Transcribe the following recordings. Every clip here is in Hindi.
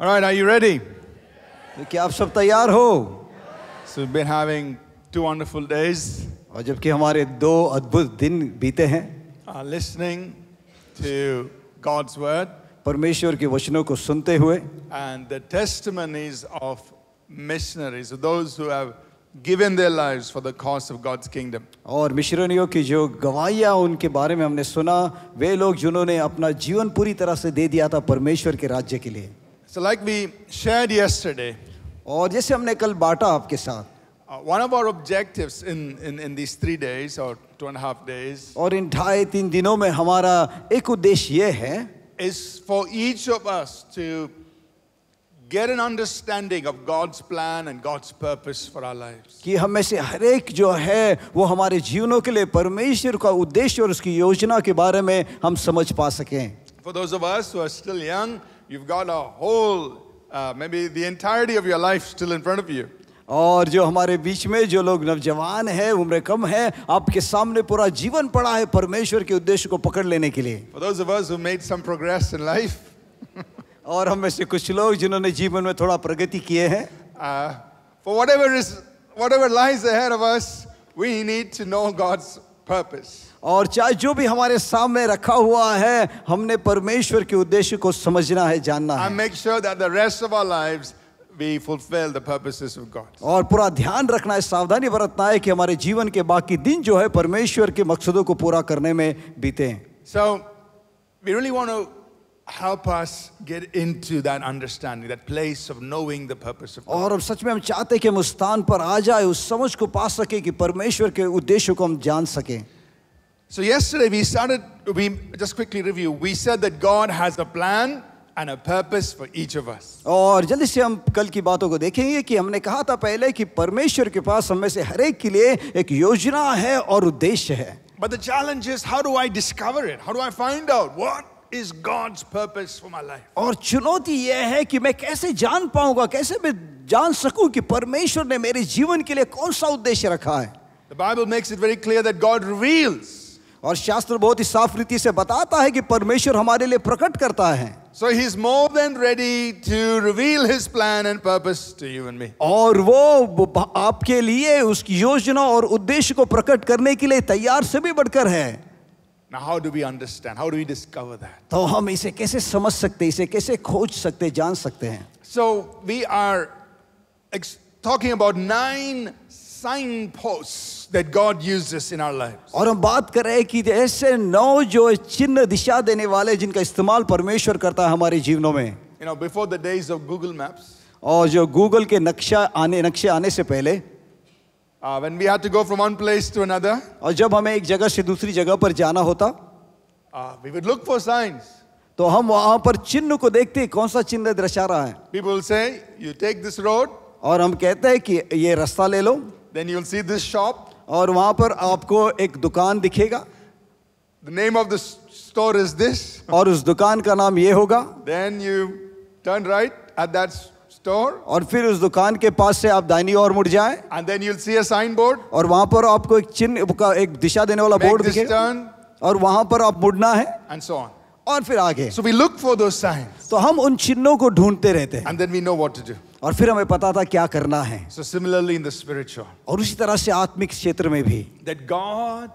All right, are you ready? तो क्या आप सब तैयार हो So we've been having two wonderful days. और जबकि हमारे दो अद्भुत दिन बीते हैं Uh, listening to God's word परमेश्वर के वचनों को सुनते हुए and the testimonies of missionaries, those who have given their lives for the cause of God's kingdom. और मिश्रनियों की जो गवाहियाँ उनके बारे में हमने सुना वे लोग जिन्होंने अपना जीवन पूरी तरह से दे दिया था परमेश्वर के राज्य के लिए So like we shared yesterday. और जैसे हमने कल बांटा आपके साथ. Uh, one of our objectives in, in, in these three days or two and a half days. और इन ढाई तीन दिनों में हमारा एक उद्देश्य ये है. Is for each of us to get an understanding of God's plan and God's purpose for our lives. कि हम में से हर एक जो है वो हमारे जीवनों के लिए परमेश्वर का उद्देश्य और उसकी योजना के बारे में हम समझ पा सकें. For those of us who are still young, you've got a whole, uh, maybe the entirety of your life still in front of you. और जो हमारे बीच में जो लोग नौजवान है उम्र कम है आपके सामने पूरा जीवन पड़ा है परमेश्वर के उद्देश्य को पकड़ लेने के लिए For those of us who made some progress in life, और हम में से कुछ लोग जिन्होंने जीवन में थोड़ा प्रगति किए हैं uh, for whatever is whatever lies ahead of us, we need to know God's purpose. और चाहे जो भी हमारे सामने रखा हुआ है हमने परमेश्वर के उद्देश्य को समझना है जानना है make sure that the rest of our lives we fulfill the purposes of God. और पूरा ध्यान रखना है सावधानी बरतना है कि हमारे जीवन के बाकी दिन जो है परमेश्वर के मकसदों को पूरा करने में बीते हैं So we really want help us get into that understanding, that place of knowing the purpose of God. और अब सच में हम चाहते हैं कि हम उस स्थान पर आ जाए उस समझ को पा सके कि परमेश्वर के उद्देश्य को हम जान सकें So, yesterday we started, we just quickly review. We said that God has a plan and a purpose for each of us. और जल्दी से हम कल की बातों को देखेंगे कि हमने कहा था पहले कि परमेश्वर के पास हम में से हर एक के लिए एक योजना है और उद्देश्य है But the challenge is how do I discover it? How do I find out what is God's purpose for my life? और चुनौती यह है कि मैं कैसे जान पाऊंगा कैसे मैं जान सकूं कि परमेश्वर ने मेरे जीवन के लिए कौन सा उद्देश्य रखा है The Bible makes it very clear that God reveals और शास्त्र बहुत ही साफ रीति से बताता है कि परमेश्वर हमारे लिए प्रकट करता है So he's more than ready to reveal his plan and purpose to you and me. और वो आपके लिए उसकी योजना और उद्देश्य को प्रकट करने के लिए तैयार से भी बढ़कर है Now how do we understand? How do we discover that? तो हम इसे कैसे समझ सकते इसे कैसे खोज सकते जान सकते हैं So we are talking about nine signposts that God uses in our lives. और हम बात कर रहे हैं कि ऐसे नौ जो चिन्ह दिशा देने वाले जिनका इस्तेमाल परमेश्वर करता है हमारे जीवनों में you know, before the days of Google Maps, और जो गूगल के नक्शा आने नक्शे आने से पहले uh, when we had to go from one place to another, और जब हमें एक जगह से दूसरी जगह पर जाना होता uh, we would look for signs. तो हम वहां पर चिन्ह को देखते हैं कौन सा चिन्ह दर्शा रहा है People say, you take this road, और हम कहते हैं कि ये रास्ता ले लो then you'll see this shop और वहां पर आपको एक दुकान दिखेगा The name of the store is this. और उस दुकान का नाम ये होगा Then you turn right at that store. और फिर उस दुकान के पास से आप दाहिनी ओर मुड़ जाएं. And then you'll see a signboard. और वहां पर आपको एक चिन्ह का एक दिशा देने वाला बोर्ड दिखेगा. और वहां पर आप मुड़ना है. And so on. और फिर आगे. So we look for those signs. तो हम उन चिन्हों को ढूंढते रहते हैं. And then we know what to do. और फिर हमें पता था क्या करना है so similarly in the spiritual, और उसी तरह से आत्मिक क्षेत्र में भी that God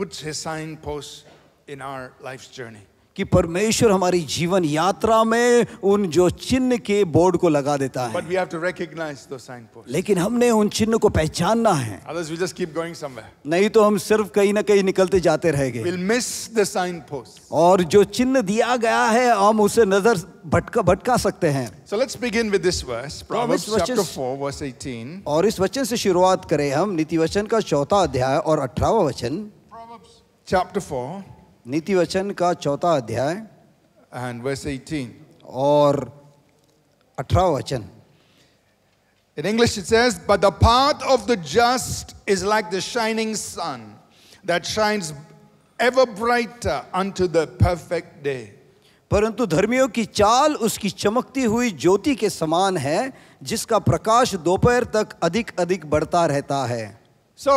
puts his signposts in our life's journey. कि परमेश्वर हमारी जीवन यात्रा में उन जो चिन्ह के बोर्ड को लगा देता है But we have to recognize those signposts. लेकिन हमने उन चिन्ह को पहचानना है Others we just keep going somewhere. नहीं तो हम सिर्फ कहीं ना कहीं निकलते जाते रह गए we'll miss the signposts. और जो चिन्ह दिया गया है हम उसे नजर भटका भटका सकते हैं So let's begin with this verse, Proverbs chapter 4 verse 18. और इस वचन से शुरुआत करें हम नीति वचन का चौथा अध्याय और अठारहवा वचन Proverbs chapter 4 नीति वचन का चौथा अध्याय एंड वर्स 18 और 18 वचन in English it says but the path of the just is like the shining sun that shines ever bright unto the perfect day परंतु धर्मियों की चाल उसकी चमकती हुई ज्योति के समान है जिसका प्रकाश दोपहर तक अधिक अधिक बढ़ता रहता है so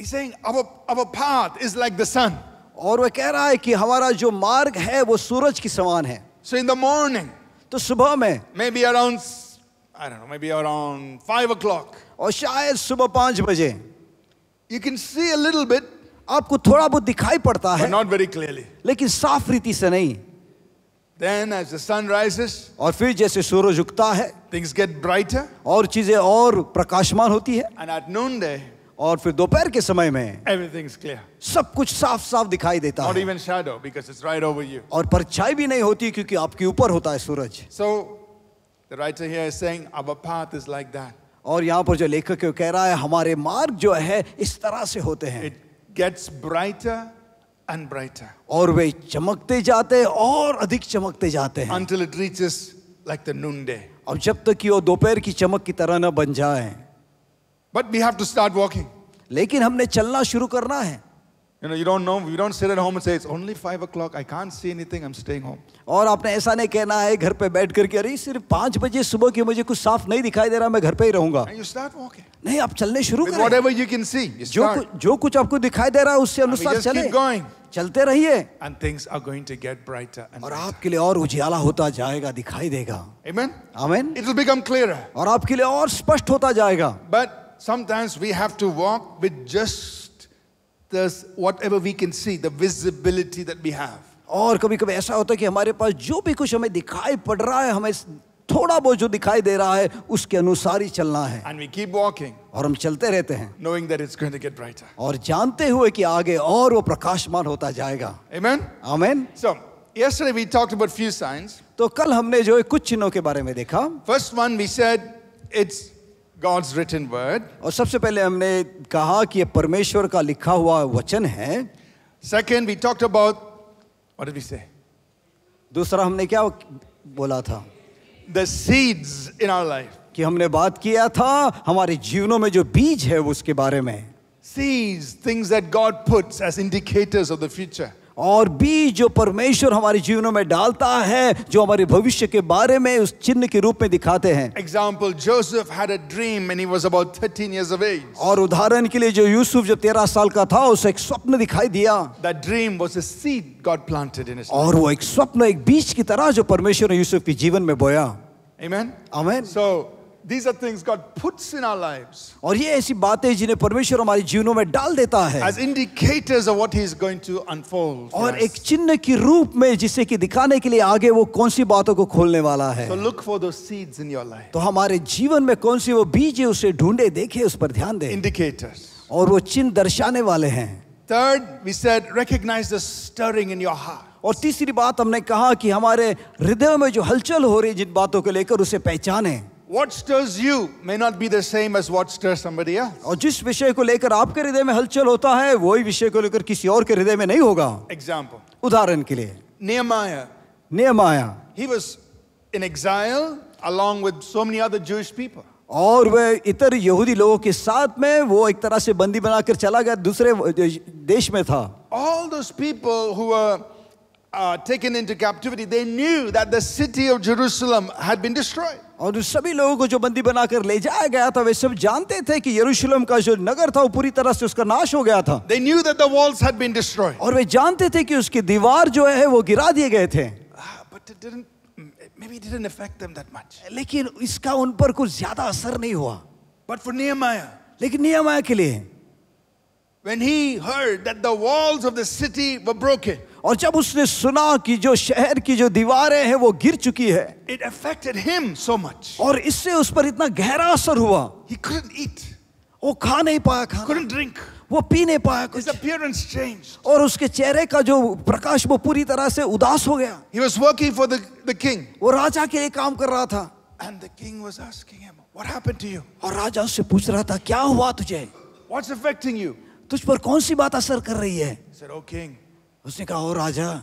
is like the sun और वह कह रहा है कि हमारा जो मार्ग है वो सूरज की समान है सो इन द मॉर्निंग तो सुबह में maybe around I don't know maybe around 5 o'clock. और शायद सुबह 5 बजे you can see a little bit आपको थोड़ा बहुत दिखाई पड़ता है नॉट वेरी क्लियरली लेकिन साफ रीति से नहीं Then as the sun rises, और फिर जैसे सूरज उगता है things get brighter, और चीजें और प्रकाशमान होती है And at noonday, और फिर दोपहर के समय में सब कुछ साफ साफ दिखाई देता Not है even shadow, because it's right over you. और परछाई भी नहीं होती क्योंकि आपके ऊपर होता है सूरज So the writer here is saying our path is like that. और यहाँ पर जो लेखक कह रहा है हमारे मार्ग जो है इस तरह से होते हैं It gets brighter and brighter. और वे चमकते जाते और अधिक चमकते जाते हैं Until it reaches like the noonday. और जब तक कि वो दोपहर की चमक की तरह न बन जाए But we have to start walking. लेकिन हमने चलना शुरू करना है You know, you don't know, we don't sit at home and say, it's only five o'clock, I can't see anything, I'm staying home. और आपने ऐसा नहीं कहना है घर पे बैठ करके अरे सिर्फ पांच बजे सुबह की मुझे कुछ साफ नहीं दिखाई दे रहा मैं घर पे ही रहूंगा And you start walking. नहीं आप चलने शुरू करें whatever you can see, you जो start. जो कुछ आपको दिखाई दे रहा है उससे अनुसार चले keep going. चलते रहिए And things are going to get brighter and और आपके लिए और उजियाला होता जाएगा दिखाई देगा Amen? Amen? It will become clearer. और आपके लिए और स्पष्ट होता जाएगा But sometimes we have to walk with just the whatever we can see, the visibility that we have. और कभी कभी ऐसा होता है कि हमारे पास जो भी कुछ हमें दिखाई पड़ रहा है हमें थोड़ा बहुत जो दिखाई दे रहा है उसके अनुसार ही चलना है And we keep walking, और हम चलते रहते हैं knowing that it's going to get brighter. और जानते हुए कि आगे और वो प्रकाशमान होता जाएगा Amen? Amen? So, yesterday we talked about few signs. तो कल हमने जो कुछ चिन्हों के बारे में देखा first one we said it's God's written word. और सबसे पहले हमने कहा कि ये परमेश्वर का लिखा हुआ वचन है Second, we talked about what did we say? दूसरा हमने क्या बोला था The seeds in our life. कि हमने बात किया था हमारे जीवनों में जो बीज है उसके बारे में Seeds, things that God puts as indicators of the future. और बीज जो परमेश्वर हमारे जीवनों में डालता है जो हमारे भविष्य के बारे में उस चिन्ह के रूप में दिखाते हैं example Joseph had a dream when he was about 13 और उदाहरण के लिए जो यूसुफ जब 13 साल का था उसे एक स्वप्न दिखाई दिया the dream was a seed God planted in और वो एक स्वप्न एक बीज की तरह जो परमेश्वर ने यूसुफ के जीवन में बोया Amen. Amen. So These are things God puts in our lives. और ये ऐसी बातें जिन्हें परमेश्वर हमारे जीवनों में डाल देता है As indicators of what he is going to unfold. और एक चिन्ह के रूप में जिसे कि दिखाने के लिए आगे वो कौन सी बातों को खोलने वाला है. So look for those seeds in your life. तो हमारे जीवन में कौन सी वो बीज है उसे ढूंढे देखे उस पर ध्यान दें. Indicators. और वो चिन्ह दर्शाने वाले हैं. Third, we said recognize the stirring in your heart. और तीसरी बात हमने कहा कि हमारे हृदय में जो हलचल हो रही है जिन बातों को लेकर उसे पहचानें. what stirs you may not be the same as what stirs somebody else. Example. उदाहरण के Nehemiah. Nehemiah. He was in exile along with so many other Jewish people. और वह इतर यहूदी लोगों के साथ में वो एक तरह से बंदी बनाकर चला गया दूसरे देश में था All those people who were uh, taken into captivity, they knew that the city of Jerusalem had been destroyed. और उस सभी लोगों को जो बंदी बनाकर ले जाया गया था वे सब जानते थे कि यरूशलेम का जो नगर था वो पूरी तरह से उसका नाश हो गया था They और वे जानते थे कि उसकी दीवार जो है वो गिरा दिए गए थे लेकिन इसका उन पर कुछ ज्यादा असर नहीं हुआ बट फॉर नियम आया लेकिन नियम आया के लिए When he heard that the walls of the city were broken, और जब उसने सुना कि जो शहर की जो दीवारें हैं वो गिर चुकी है it affected him so much और इससे उस पर इतना गहरा असर हुआ ही कुडंट ईट वो खा नहीं पाया खा कुडंट ड्रिंक वो पी नहीं पाया कुछ His appearance changed. और उसके चेहरे का जो प्रकाश वो पूरी तरह से उदास हो गया he was working for the the king वो राजा के लिए काम कर रहा था and the king was asking him what happened to you और राजा उससे पूछ रहा था क्या हुआ तुझे व्हाट्स अफेक्टिंग यू तुझ पर कौन सी बात असर कर रही है सर ओ किंग उसने कहा और राजा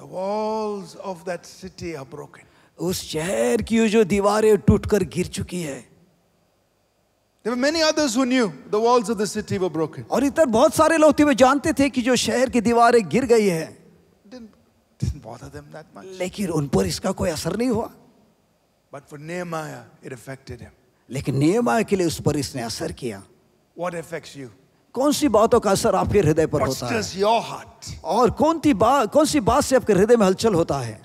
The walls of that city are broken. उस शहर की जो दीवारें टूटकर गिर चुकी है There were many others who knew the walls of the city were broken. और इतर बहुत सारे लोग थे वे जानते थे कि जो शहर की दीवारें गिर गई है didn't, didn't bother them that much. लेकिन उन पर इसका कोई असर नहीं हुआ But for Nehemiah, it affected him. लेकिन नियमाया के लिए उस पर इसने असर किया What affects you? कौन सी बातों का असर आपके हृदय पर होता है और कौन सी बात कौन सी बात से आपके हृदय में हलचल होता है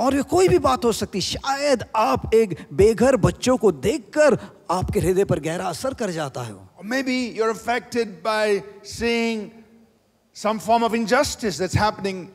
और ये कोई भी बात हो सकती शायद आप एक बेघर बच्चों को देखकर आपके हृदय पर गहरा असर कर जाता है maybe you're affected by seeing some form of injustice that's happening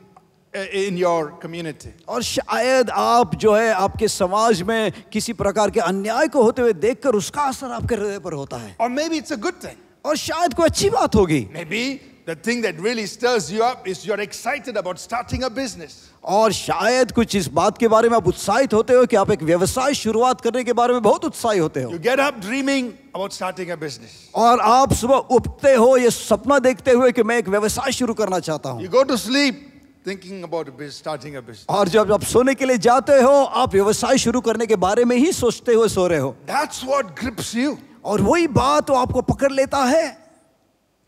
Uh, in your community. और शायद आप जो है आपके समाज में किसी प्रकार के अन्याय को होते हुए देखकर उसका असर आपके हृदय पर होता है Or maybe it's a good thing. और शायद कोई अच्छी बात होगी Maybe the thing that really stirs you up is you're excited about starting a business. और शायद कुछ इस बात के बारे में आप उत्साहित होते हो कि आप एक व्यवसाय शुरुआत करने के बारे में बहुत उत्साहित होते हो You get up dreaming about starting a business. और आप सुबह उठते हो ये सपना देखते हुए कि मैं एक व्यवसाय शुरू करना चाहता हूँ You go to sleep thinking about starting a business. और जब आप सोने के लिए जाते हो आप व्यवसाय शुरू करने के बारे में ही सोचते हुए सो रहे हो That's what grips you. और वही बात वो आपको पकड़ लेता है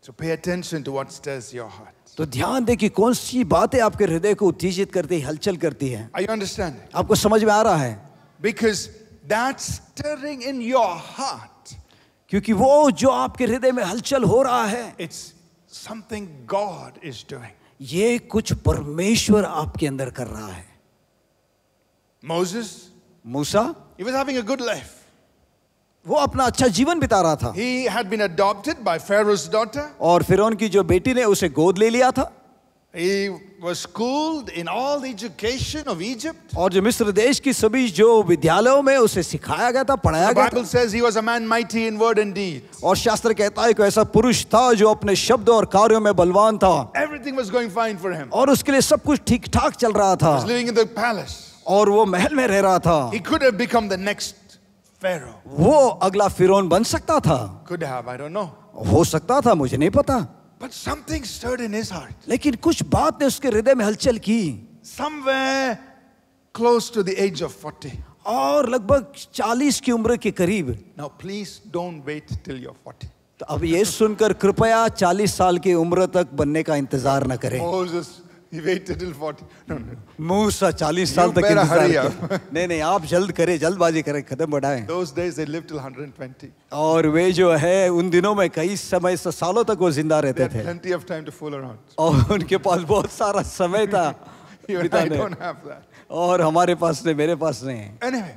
So pay attention to what stirs your heart. तो ध्यान दें कि कौन सी बातें आपके हृदय को उत्तेजित करती है हलचल करती है Are you understanding? आपको समझ में आ रहा है Because that stirring in your heart. क्योंकि वो जो आपके हृदय में हलचल हो रहा है It's something God is doing. ये कुछ परमेश्वर आपके अंदर कर रहा है मोसेस मूसा he was having a good life वो अपना अच्छा जीवन बिता रहा था he had been adopted by pharaoh's daughter और फिरौन की जो बेटी ने उसे गोद ले लिया था He was schooled in all the education of Egypt. और जो मिस्र देश की सभी जो विद्यालयों में उसे सिखाया गया था पढ़ाया गया था। Bible says he was a man mighty in word and deed. और शास्त्र कहता है कि ऐसा पुरुष था जो अपने शब्द और कार्यों में बलवान था Everything was going fine for him. और उसके लिए सब कुछ ठीक ठाक चल रहा था he was living in the palace. और वो महल में रह रहा था He could have become the next Pharaoh. वो अगला फिरौन बन सकता था Could have, I don't know. हो सकता था मुझे नहीं पता But something stirred in his heart. लेकिन कुछ बात ने उसके हृदय में हलचल की Somewhere close to the age of 40. और लगभग 40 की उम्र के करीब Now please don't wait till you're 40. तो अब ये सुनकर कृपया 40 साल की उम्र तक बनने का इंतजार न करें Moses और वे जो है उन दिनों में कई समय सालों तक वो जिंदा रहते थे उनके पास बहुत सारा समय था और हमारे पास नहीं मेरे पास नहीं anyway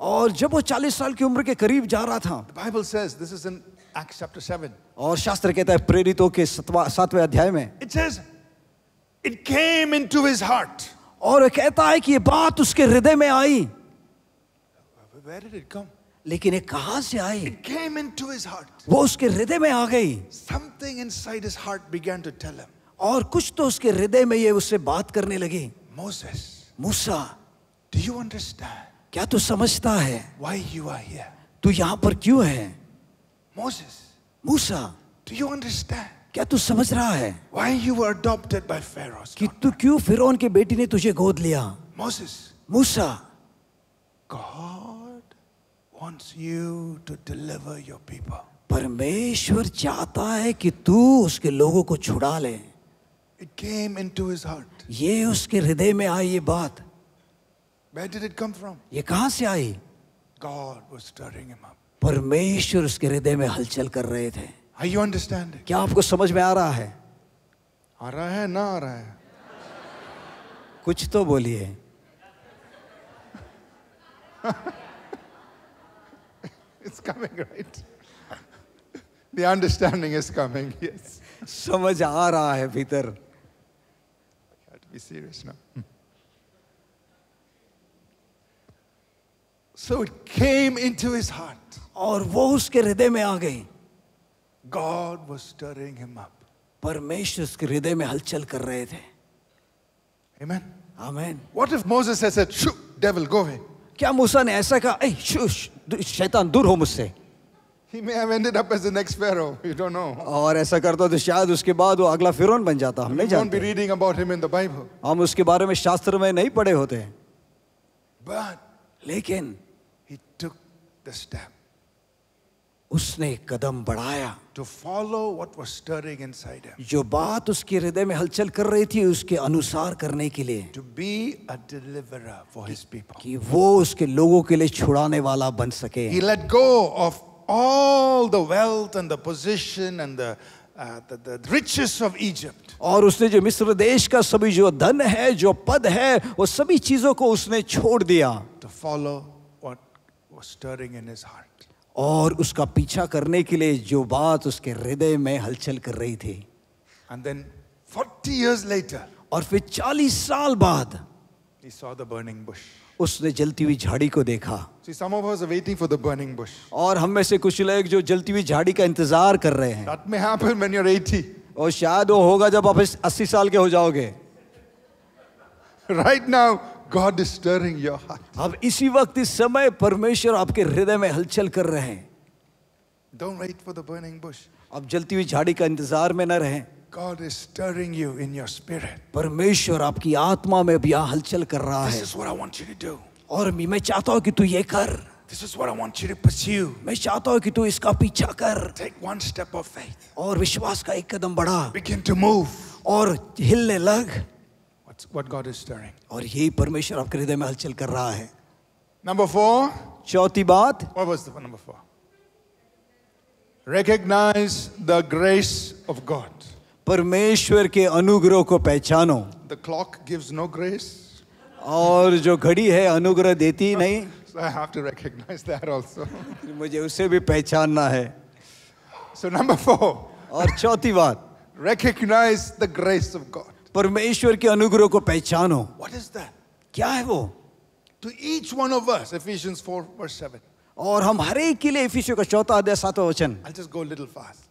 और जब वो 40 साल की उम्र के करीब जा रहा था Acts chapter 7. और शास्त्र कहता है प्रेरितों के सातवें अध्याय में It says it came into his heart. और कहता है कि ये बात उसके हृदय में आई Where did it come? लेकिन ये कहां से आई It came into his heart. वो उसके हृदय में आ गई Something inside his heart began to tell him. और कुछ तो उसके हृदय में ये उससे बात करने लगी Moses. Musa Do you understand? क्या तू समझता है Why you are here? तू यहां पर क्यों है Moses. Musa. Do you understand? क्या तू समझ रहा है Why you were adopted by Pharaoh? कि तू क्यों फिरौन के बेटी ने तुझे गोद लिया Moses. Musa. God wants you to deliver your people. परमेश्वर चाहता है कि तू उसके लोगों को छुड़ा ले It came into his heart. ये उसके हृदय में आई ये बात Where did it come from? ये कहाँ से आई God was stirring him up. परमेश्वर उसके हृदय में हलचल कर रहे थे आई यू अंडरस्टैंड क्या आपको समझ में आ रहा है आ रहा है ना आ रहा है कुछ तो बोलिए it's coming right the understanding is coming समझ आ रहा है भीतर सीरियस ना सो इट केम इन और वो उसके हृदय में आ गई God was stirring him up परमेश्वर उसके हृदय में हलचल कर रहे थे Amen. Amen. What if Moses has said, "Shoo, devil, go away"? क्या मूसा ने ऐसा कहा, "ऐ शू, शैतान दूर हो मुझसे"? He may have ended up as the next pharaoh. You don't know. और ऐसा करता तो शायद उसके बाद वो अगला फिरौन बन जाता हम नहीं जानते। We won't be reading about him in the Bible. हम उसके बारे में शास्त्र में नहीं पढ़े होते But लेकिन he took the step. उसने कदम बढ़ाया to follow what was stirring inside him. जो बात उसके हृदय में हलचल कर रही थी उसके अनुसार करने के लिए to be a deliverer for his people. कि वो उसके लोगों के लिए छुड़ाने वाला बन सके He let go of all the wealth and the position and the riches of Egypt और उसने जो मिस्र देश का सभी जो धन है जो पद है वो सभी चीजों को उसने छोड़ दिया to follow what was stirring in his heart और उसका पीछा करने के लिए जो बात उसके हृदय में हलचल कर रही थी एंड देन 40 इयर्स लेटर और फिर 40 साल बाद he saw the burning bush उसने जलती हुई झाड़ी को देखा see some of us are waiting for the burning bush और हम में से कुछ लोग जो जलती हुई झाड़ी का इंतजार कर रहे हैं that may happen when you are 80. और शायद वो होगा जब आप 80 साल के हो जाओगे Right now God is stirring your heart. अब इसी वक्त इस समय परमेश्वर आपके हृदय में हलचल कर रहे हैं Don't wait for the burning bush. अब जलती हुई झाड़ी का इंतजार में न रहें God is stirring you in your spirit. परमेश्वर आपकी आत्मा में अभी हलचल कर रहा है This is what I want you to do. और मैं चाहता हूं कि तू ये कर This is what I want you to pursue. मैं चाहता हूं कि तू इसका पीछा कर Take one step of faith. और विश्वास का एक कदम बढ़ा Begin to move. और हिलने लग hearts what God is stirring. और यही परमेश्वर आपके हृदय में हलचल कर रहा है Number four. चौथी बात What was the number four? Recognize the grace of God. परमेश्वर के अनुग्रह को पहचानो The clock gives no grace, और जो घड़ी है अनुग्रह देती नहीं so I have to recognize that also. मुझे उसे भी पहचानना है So number four, और चौथी बात recognize the grace of God. परमेश्वर के अनुग्रह को पहचानो वट इज क्या है वो to each one of us Ephesians four verse seven और हम हर एक के लिए एफिशियो का चौथा अध्याय सातवा वचन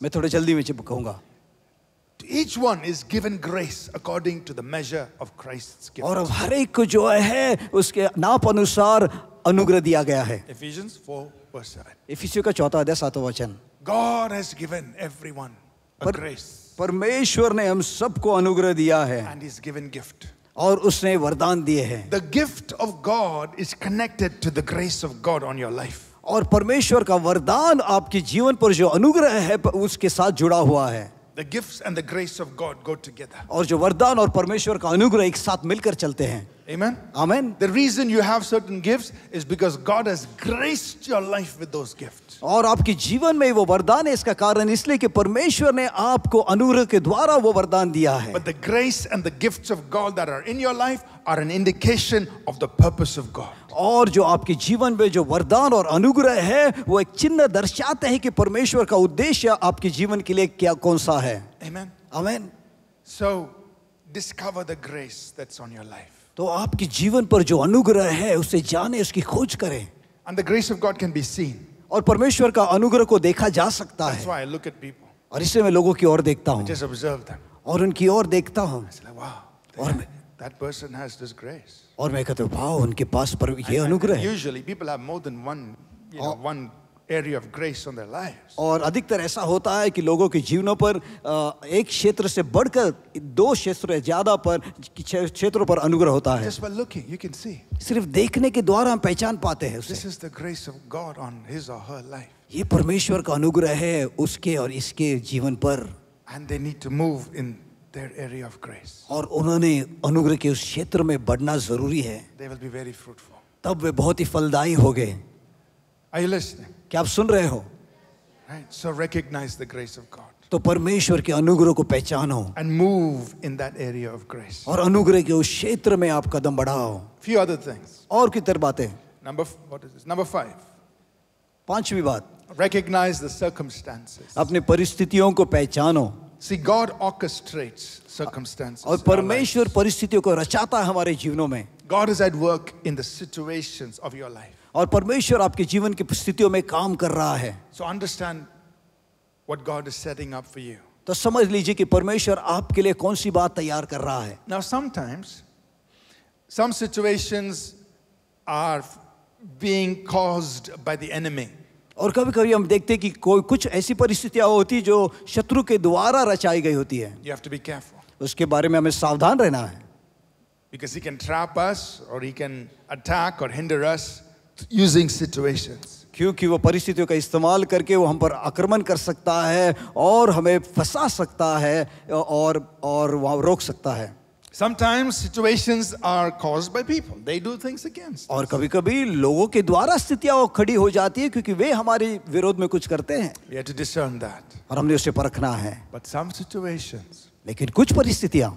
मैं थोड़ा जल्दी में चिप कहूंगा to each one is given grace according to the measure of Christ और हर एक को जो है उसके नाप अनुसार अनुग्रह दिया गया है एफिशियंस फोर वर्स सेवन एफिशियो का चौथा अध्याय सातवा वचन God has given everyone a grace परमेश्वर ने हम सबको अनुग्रह दिया है एंड इज गिवन गिफ्ट और उसने वरदान दिए हैं the gift of God is connected to the grace of God on your life और परमेश्वर का वरदान आपके जीवन पर जो अनुग्रह है उसके साथ जुड़ा हुआ है The gifts and the grace of God go together. और जो वरदान और परमेश्वर का अनुग्रह एक साथ मिलकर चलते हैं Amen. Amen. The reason you have certain gifts is because God has graced your life with those gifts. और आपके जीवन में वो वरदान है इसका कारण इसलिए कि परमेश्वर ने आपको अनुग्रह के द्वारा वो वरदान दिया है but the grace and the gifts of God that are in your life are an indication of the purpose of God और जो आपके जीवन में जो वरदान और अनुग्रह है वो एक चिन्ह दर्शाते हैं कि परमेश्वर का उद्देश्य आपके जीवन के लिए क्या कौन सा है amen amen so discover the grace that's on your life तो आपके जीवन पर जो अनुग्रह है उसे जाने उसकी खोज करें and the grace of God can be seen और परमेश्वर का अनुग्रह को देखा जा सकता है और इसलिए मैं लोगों की ओर देखता हूँ और उनकी ओर देखता हूँ और मैं That person has this grace. और मैं कहता हूँ भाव उनके पास पर ये अनुग्रह है. Usually people have more than one, you know, one area of grace on their lives. और अधिकतर ऐसा होता है कि लोगों के जीवनों पर एक क्षेत्र से बढ़कर दो क्षेत्र या ज्यादा पर क्षेत्रों पर अनुग्रह होता है Just by looking, you can see. सिर्फ देखने के द्वारा हम पहचान पाते हैं उसे. This is the grace of God on his or her life. ये परमेश्वर का अनुग्रह है उसके और इसके जीवन पर. And they need to move in their area of grace. और उन्होंने अनुग्रह के उस क्षेत्र में बढ़ना जरूरी है. They will be very fruitful. तब वे बहुत ही फलदायी होंगे. Are you listening? क्या आप सुन रहे हो so recognise the grace of God तो परमेश्वर के अनुग्रह को पहचानो and move in that area of grace और अनुग्रह के उस क्षेत्र में आप कदम बढ़ाओ फ्यू अदर थिंग्स और कितर बातें number what is this number 5 पांचवी बात रिकग्नाइज द सर्कमस्टेंसेस अपनी परिस्थितियों को पहचानो सी गॉड ऑर्केस्ट्रेट्स सर्कमस्टेंसेस और परमेश्वर परिस्थितियों को रचाता है हमारे जीवनों में god is at work in the situations of your life और परमेश्वर आपके जीवन की स्थितियों में काम कर रहा है so understand what god is setting up for you तो समझ लीजिए कि परमेश्वर आपके लिए कौन सी बात तैयार कर रहा है now sometimes some situations are being caused by the enemy और कभी कभी हम देखते हैं कि कोई कुछ ऐसी परिस्थितियां होती जो शत्रु के द्वारा रचाई गई होती है you have to be careful उसके बारे में हमें सावधान रहना है because he can trap us और ही कैन अटैक और हिंडर अस using situations. क्योंकि वो परिस्थितियों का इस्तेमाल करके वो हम पर आक्रमण कर सकता है और हमें फंसा सकता है और और वहाँ रोक सकता है Sometimes situations are caused by people. They do things against. और कभी-कभी लोगों के द्वारा स्थितियां खड़ी हो जाती है क्योंकि वे हमारे विरोध में कुछ करते हैं. We have to discern that. और हमने उसे परखना है. But some situations. लेकिन कुछ परिस्थितियां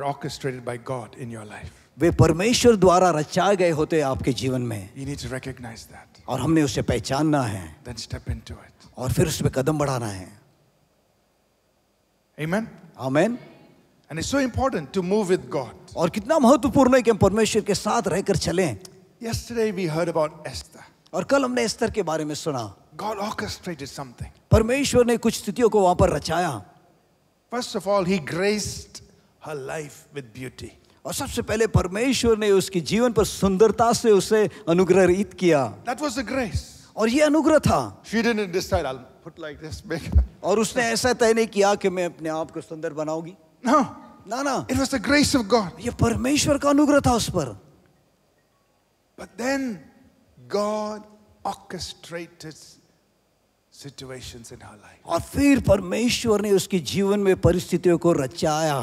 are orchestrated by God in your life. वे परमेश्वर द्वारा रचाए गए होते आपके जीवन में you need to recognize that. और हमने उसे पहचानना है Then step into it. और फिर उसमें कदम बढ़ाना है Amen. Amen. And it's so important to move with God. और कितना महत्वपूर्ण है कि हम परमेश्वर के साथ रहकर चलें। Yesterday we heard about Esther. और कल हमने एस्तर के बारे में सुना। God orchestrated something. परमेश्वर ने कुछ स्थितियों को वहां पर रचाया। First of all, he graced her life with beauty. और सबसे पहले परमेश्वर ने उसके जीवन पर सुंदरता से उसे अनुग्रहित किया That was the grace. और ये अनुग्रह था She didn't decide, I'll put like this, make... और उसने ऐसा तय नहीं किया कि मैं अपने आप को सुंदर बनाऊंगी no. ना ना it was the grace of god ये परमेश्वर का अनुग्रह था उस पर but then god orchestrated situations in her life. और फिर परमेश्वर ने उसके जीवन में परिस्थितियों को रचाया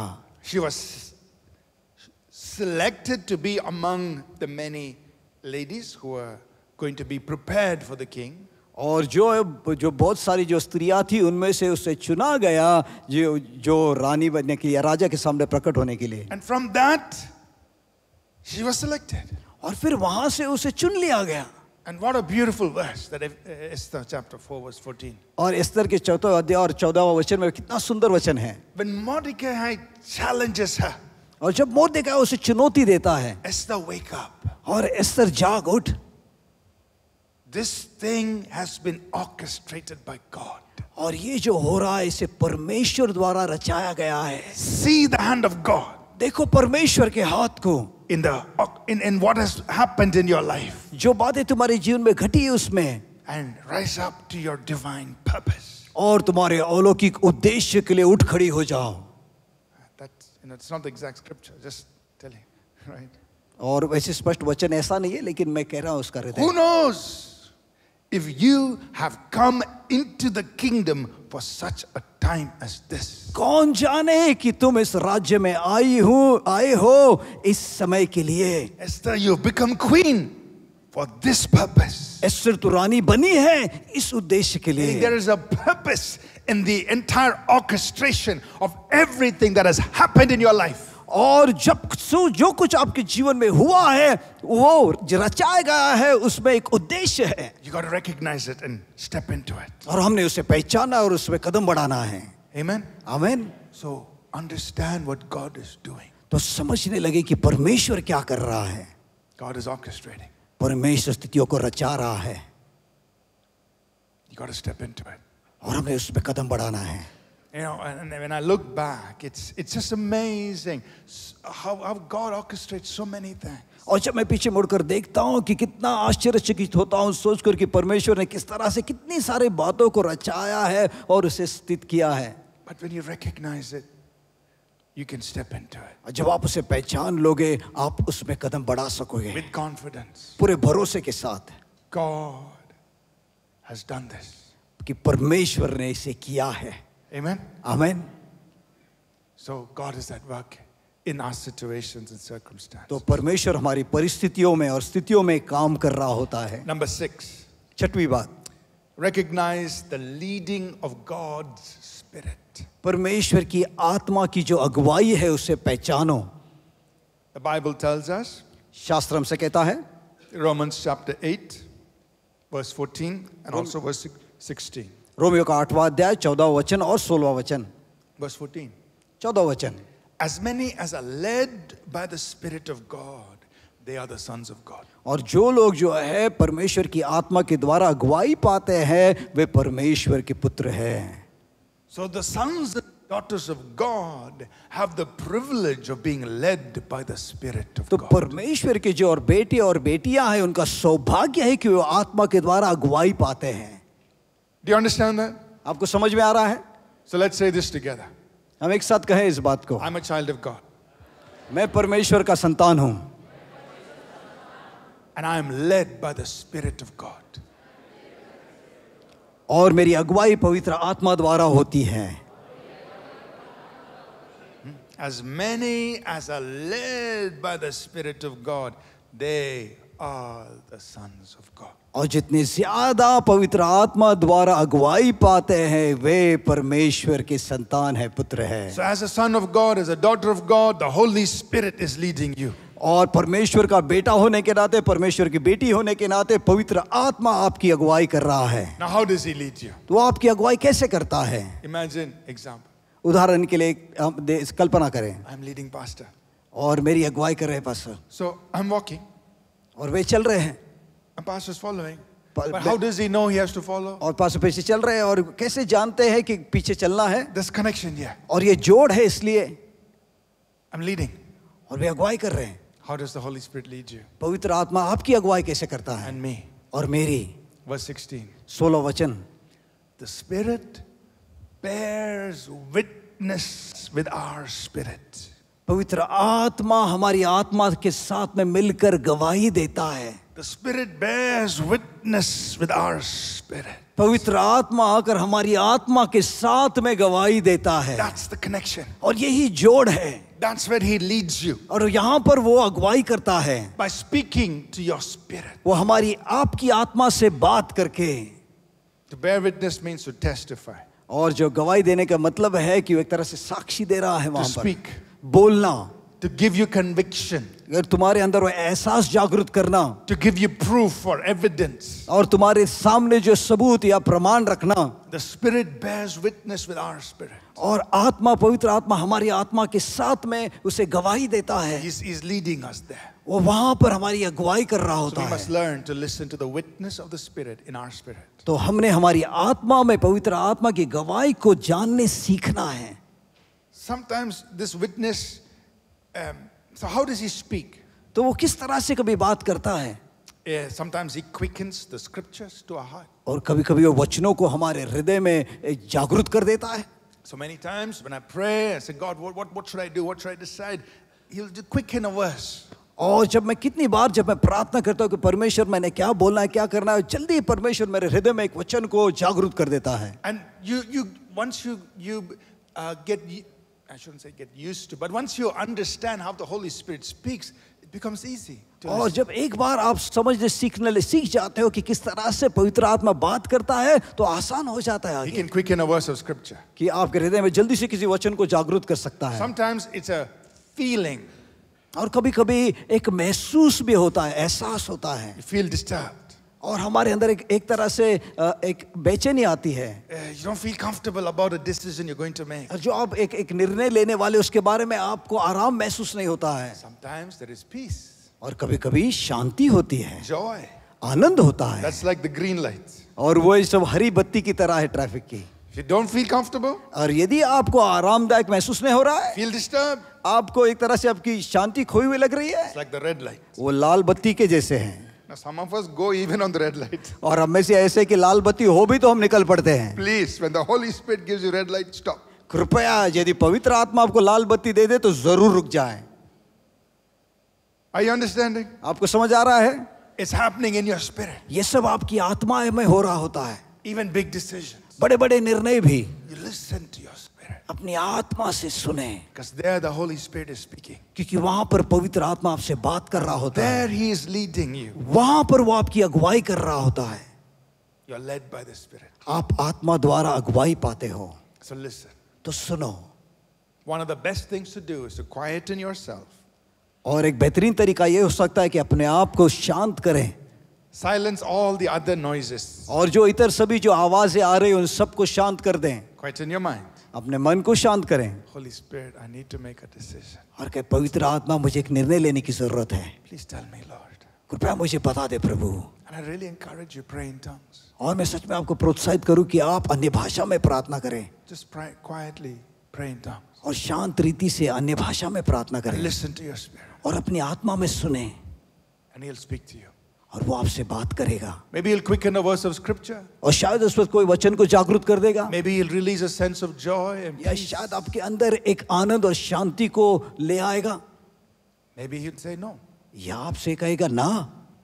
She was selected to be among the many ladies who were going to be prepared for the king. और जो जो बहुत सारी जो स्त्रियां थी उनमें से उसे चुना गया जो जो रानी बनने के लिए राजा के सामने प्रकट होने के लिए And from that, she was selected. और फिर वहां से उसे चुन लिया गया And what a beautiful verse that uh, Esther chapter 4 verse 14. और एस्तर के चौथा अध्याय और 14वां वचन में कितना सुंदर वचन है. When Mordecai challenges her और जब मोर्देका उसे चुनौती देता है एस्तर वेक अप और एस्तर जाग उठ this thing has been orchestrated by god और ये जो हो रहा है इसे परमेश्वर द्वारा रचाया गया है see the hand of god देखो परमेश्वर के हाथ को in the in in what has happened in your life जो बातें तुम्हारे जीवन में घटी है उसमें and rise up to your divine purpose और तुम्हारे अलौकिक उद्देश्य के लिए उठ खड़ी हो जाओ you know, it's not the exact scripture, just tell him, right? और वैसे स्पष्ट वचन ऐसा नहीं है लेकिन मैं कह रहा हूं उसका हृदय Who knows if you have come into the kingdom for such a time as this? कौन जाने कि तुम इस राज्य में आई हो आए हो इस समय के लिए Esther you've become queen for this purpose. Esther तो रानी बनी है इस उद्देश्य के लिए There is a purpose in the entire orchestration of everything that has happened in your life. और जब जो कुछ आपके जीवन में हुआ है वो रचाया गया है उसमें एक उद्देश्य है you got to recognize it and step into it. और हमने उसे पहचाना और उसमें कदम बढ़ाना है Amen. Amen. So understand what God is doing. तो समझने लगे कि परमेश्वर क्या कर रहा है God is orchestrating. परमेश्वर स्थितियों को रचा रहा है You got to step into it. और हमें उस पर कदम बढ़ाना है You know, and when I look back, it's, it's just amazing how, how God orchestrates so many things. और जब मैं पीछे मुड़कर देखता हूँ कि कितना आश्चर्यचकित होता हूँ सोचकर कि परमेश्वर ने किस तरह से कितनी सारे बातों को रचाया है और उसे स्थित किया है But when you recognize it, you can step into it. जब आप उसे पहचान लोगे आप उसमें कदम बढ़ा सकोगे With confidence. पूरे भरोसे के साथ God has done this. कि परमेश्वर ने इसे किया है Amen. Amen. So God is at work in our situations and circumstances. तो परमेश्वर हमारी परिस्थितियों में और स्थितियों में काम कर रहा होता है Number six. छठवीं बात Recognize the leading of God's Spirit. परमेश्वर की आत्मा की जो अगुवाई है उसे पहचानो The Bible tells us. शास्त्र हमसे कहता है Romans chapter 8 verse 14 and also verse 16. 16. रोमियो का आठवां अध्याय चौदह वचन और सोलवा वचन verse 14 चौदह वचन as many as are led by the spirit of god they are the sons of god और जो लोग जो है परमेश्वर की आत्मा के द्वारा अगुवाई पाते हैं वे परमेश्वर के पुत्र हैं so the sons and daughters of god have the privilege of being led by the spirit of तो god परमेश्वर के जो और बेटे और बेटियां हैं उनका सौभाग्य है कि वे आत्मा के द्वारा अगुवाई पाते हैं Do you understand that? आपको समझ में आ रहा है So let's say this together. हम एक साथ कहें इस बात को I'm a child of God. मैं परमेश्वर का संतान हूं And I am led by the Spirit of God. और मेरी अगुवाई पवित्र आत्मा द्वारा होती है As many as are led by the Spirit of God, they are the sons of God. और जितने ज्यादा पवित्र आत्मा द्वारा अगुवाई पाते हैं वे परमेश्वर के संतान है पुत्र है so as a son of God, as a daughter of God, the Holy Spirit is leading you. और परमेश्वर का बेटा होने के नाते परमेश्वर की बेटी होने के नाते पवित्र आत्मा आपकी अगुवाई कर रहा है Now how does he lead you? तो आपकी अगुवाई कैसे करता है इमेजिन एग्जाम्पल उदाहरण के लिए कल्पना करें आई एम लीडिंग पास्टर और मेरी अगुवाई कर रहे हैं pastor so I am walking और वे चल रहे हैं pastor is following. But how does he know he has to follow? और पास्टर पीछे चल रहे हैं और कैसे जानते हैं कि पीछे चलना है This connection, yeah. और ये जोड़ है इसलिए I'm leading. और वे अगुवाई कर रहे हैं How does the Holy Spirit lead you? पवित्र आत्मा आपकी अगुवाई कैसे करता है And me. और मेरी Verse 16. 16 वचन The Spirit bears witness with our spirit. पवित्र आत्मा हमारी आत्मा के साथ में मिलकर गवाही देता है The Spirit bears witness with our spirit. पवित्र आत्मा आकर हमारी आत्मा के साथ में गवाही देता है That's the connection. और यही जोड़ है That's where he leads you. और यहाँ पर वो अगुवाई करता है By speaking to your spirit. वो हमारी आपकी आत्मा से बात करके To bear witness means to testify. और जो गवाही देने का मतलब है कि वो एक तरह से साक्षी दे रहा है वहां पर बोलना to give you conviction तुम्हारे अंदर वो एहसास जागृत करना to give you proof or evidence और तुम्हारे सामने जो सबूत या प्रमाण रखना the spirit bears witness with our spirit और आत्मा पवित्र आत्मा हमारी आत्मा के साथ में उसे गवाही देता है he is leading us there वो वहां पर हमारी अगुवाई कर रहा होता so we must learn to listen to the witness of the spirit in our spirit तो हमने हमारी आत्मा में पवित्र आत्मा की गवाही को जानने सीखना है sometimes this witness Um, so how does he speak? तो वो किस तरह से कभी बात करता है Yeah, sometimes he quickens the scriptures to our heart. और कभी कभी वो वचनों को हमारे हृदय में जागृत कर देता है So many times when I pray, I say, God, what, what, what should I do? What should I decide? He'll just quicken a verse. और जब मैं कितनी बार जब मैं प्रार्थना करता हूँ कि परमेश्वर मैंने क्या बोलना है क्या करना है जल्दी परमेश्वर मेरे हृदय में एक वचन को जागृत कर देता है and you you once you you get I shouldn't say get used to, but once you understand how the Holy Spirit speaks, it becomes easy. और जब एक बार आप समझने सीखने ले सीख जाते हो कि किस तरह से पवित्र आत्मा बात करता है तो आसान हो जाता है आगे। कि आपके हृदय में जल्दी से किसी वचन को जागृत कर सकता है Sometimes it's a feeling. और कभी कभी एक महसूस भी होता है एहसास होता है फील डिस्टर्ब और हमारे अंदर एक एक तरह से एक बेचैनी आती है you don't feel comfortable about a decision you going to make जो आप एक एक निर्णय लेने वाले उसके बारे में आपको आराम महसूस नहीं होता है समटाइम्स देयर इज पीस और कभी-कभी शांति होती है जॉय आनंद होता है that's like the green lights और वो सब हरी बत्ती की तरह है ट्रैफिक की यू डोंट फील कंफर्टेबल और यदि आपको आरामदायक महसूस नहीं हो रहा है फील डिस्टर्ब आपको एक तरह से आपकी शांति खोई हुई लग रही है It's like the red वो लाल बत्ती के जैसे हैं Some of us go even on the red light. और हम में से ऐसे कि लाल बत्ती हो भी तो हम निकल पड़ते हैं Please, when the Holy Spirit gives you red light, stop. कृपया यदि पवित्र आत्मा आपको लाल बत्ती दे दे तो जरूर रुक जाए Are you understanding? आपको समझ आ रहा है It's happening in your spirit. ये सब आपकी आत्मा में हो रहा होता है Even big decisions. बड़े बड़े निर्णय भी You listen to your अपनी आत्मा से सुने क्योंकि वहां पर पवित्र आत्मा आपसे बात कर रहा होता है he वहां पर वो आपकी अगुवाई कर रहा होता है आप आत्मा द्वारा अगुवाई पाते हो so listen. तो सुनो One of the best things to do is to quieten yourself. और एक बेहतरीन तरीका यह हो सकता है कि अपने आप को शांत करें Silence all the other noises. और जो इतर सभी जो आवाजें आ रही हैं उन सबको शांत कर दें Quieten your mind. अपने मन को शांत करें Holy Spirit, I need to make a decision. और कहे पवित्र आत्मा मुझे एक निर्णय लेने की जरूरत है Please tell me, Lord. कृपया मुझे बता दे प्रभु And I really encourage you, pray in tongues. और मैं सच में आपको प्रोत्साहित करूं कि आप अन्य भाषा में प्रार्थना करें Just pray quietly, pray in tongues. और शांत रीति से अन्य भाषा में प्रार्थना करें And listen to your spirit. और अपनी आत्मा में सुने And he'll speak to you. और वो आपसे बात करेगा maybe quick in verse of scripture और शायद उस पर कोई वचन को जागृत कर देगा maybe release a sense of joy या शायद आपके अंदर एक आनंद और शांति को ले आएगा मे बी से नो या आपसे कहेगा ना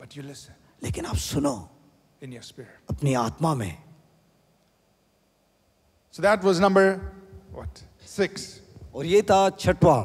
बट यू लिसन लेकिन आप सुनो इन योर स्पिरिट अपनी आत्मा में so that was number what six और ये था छठवा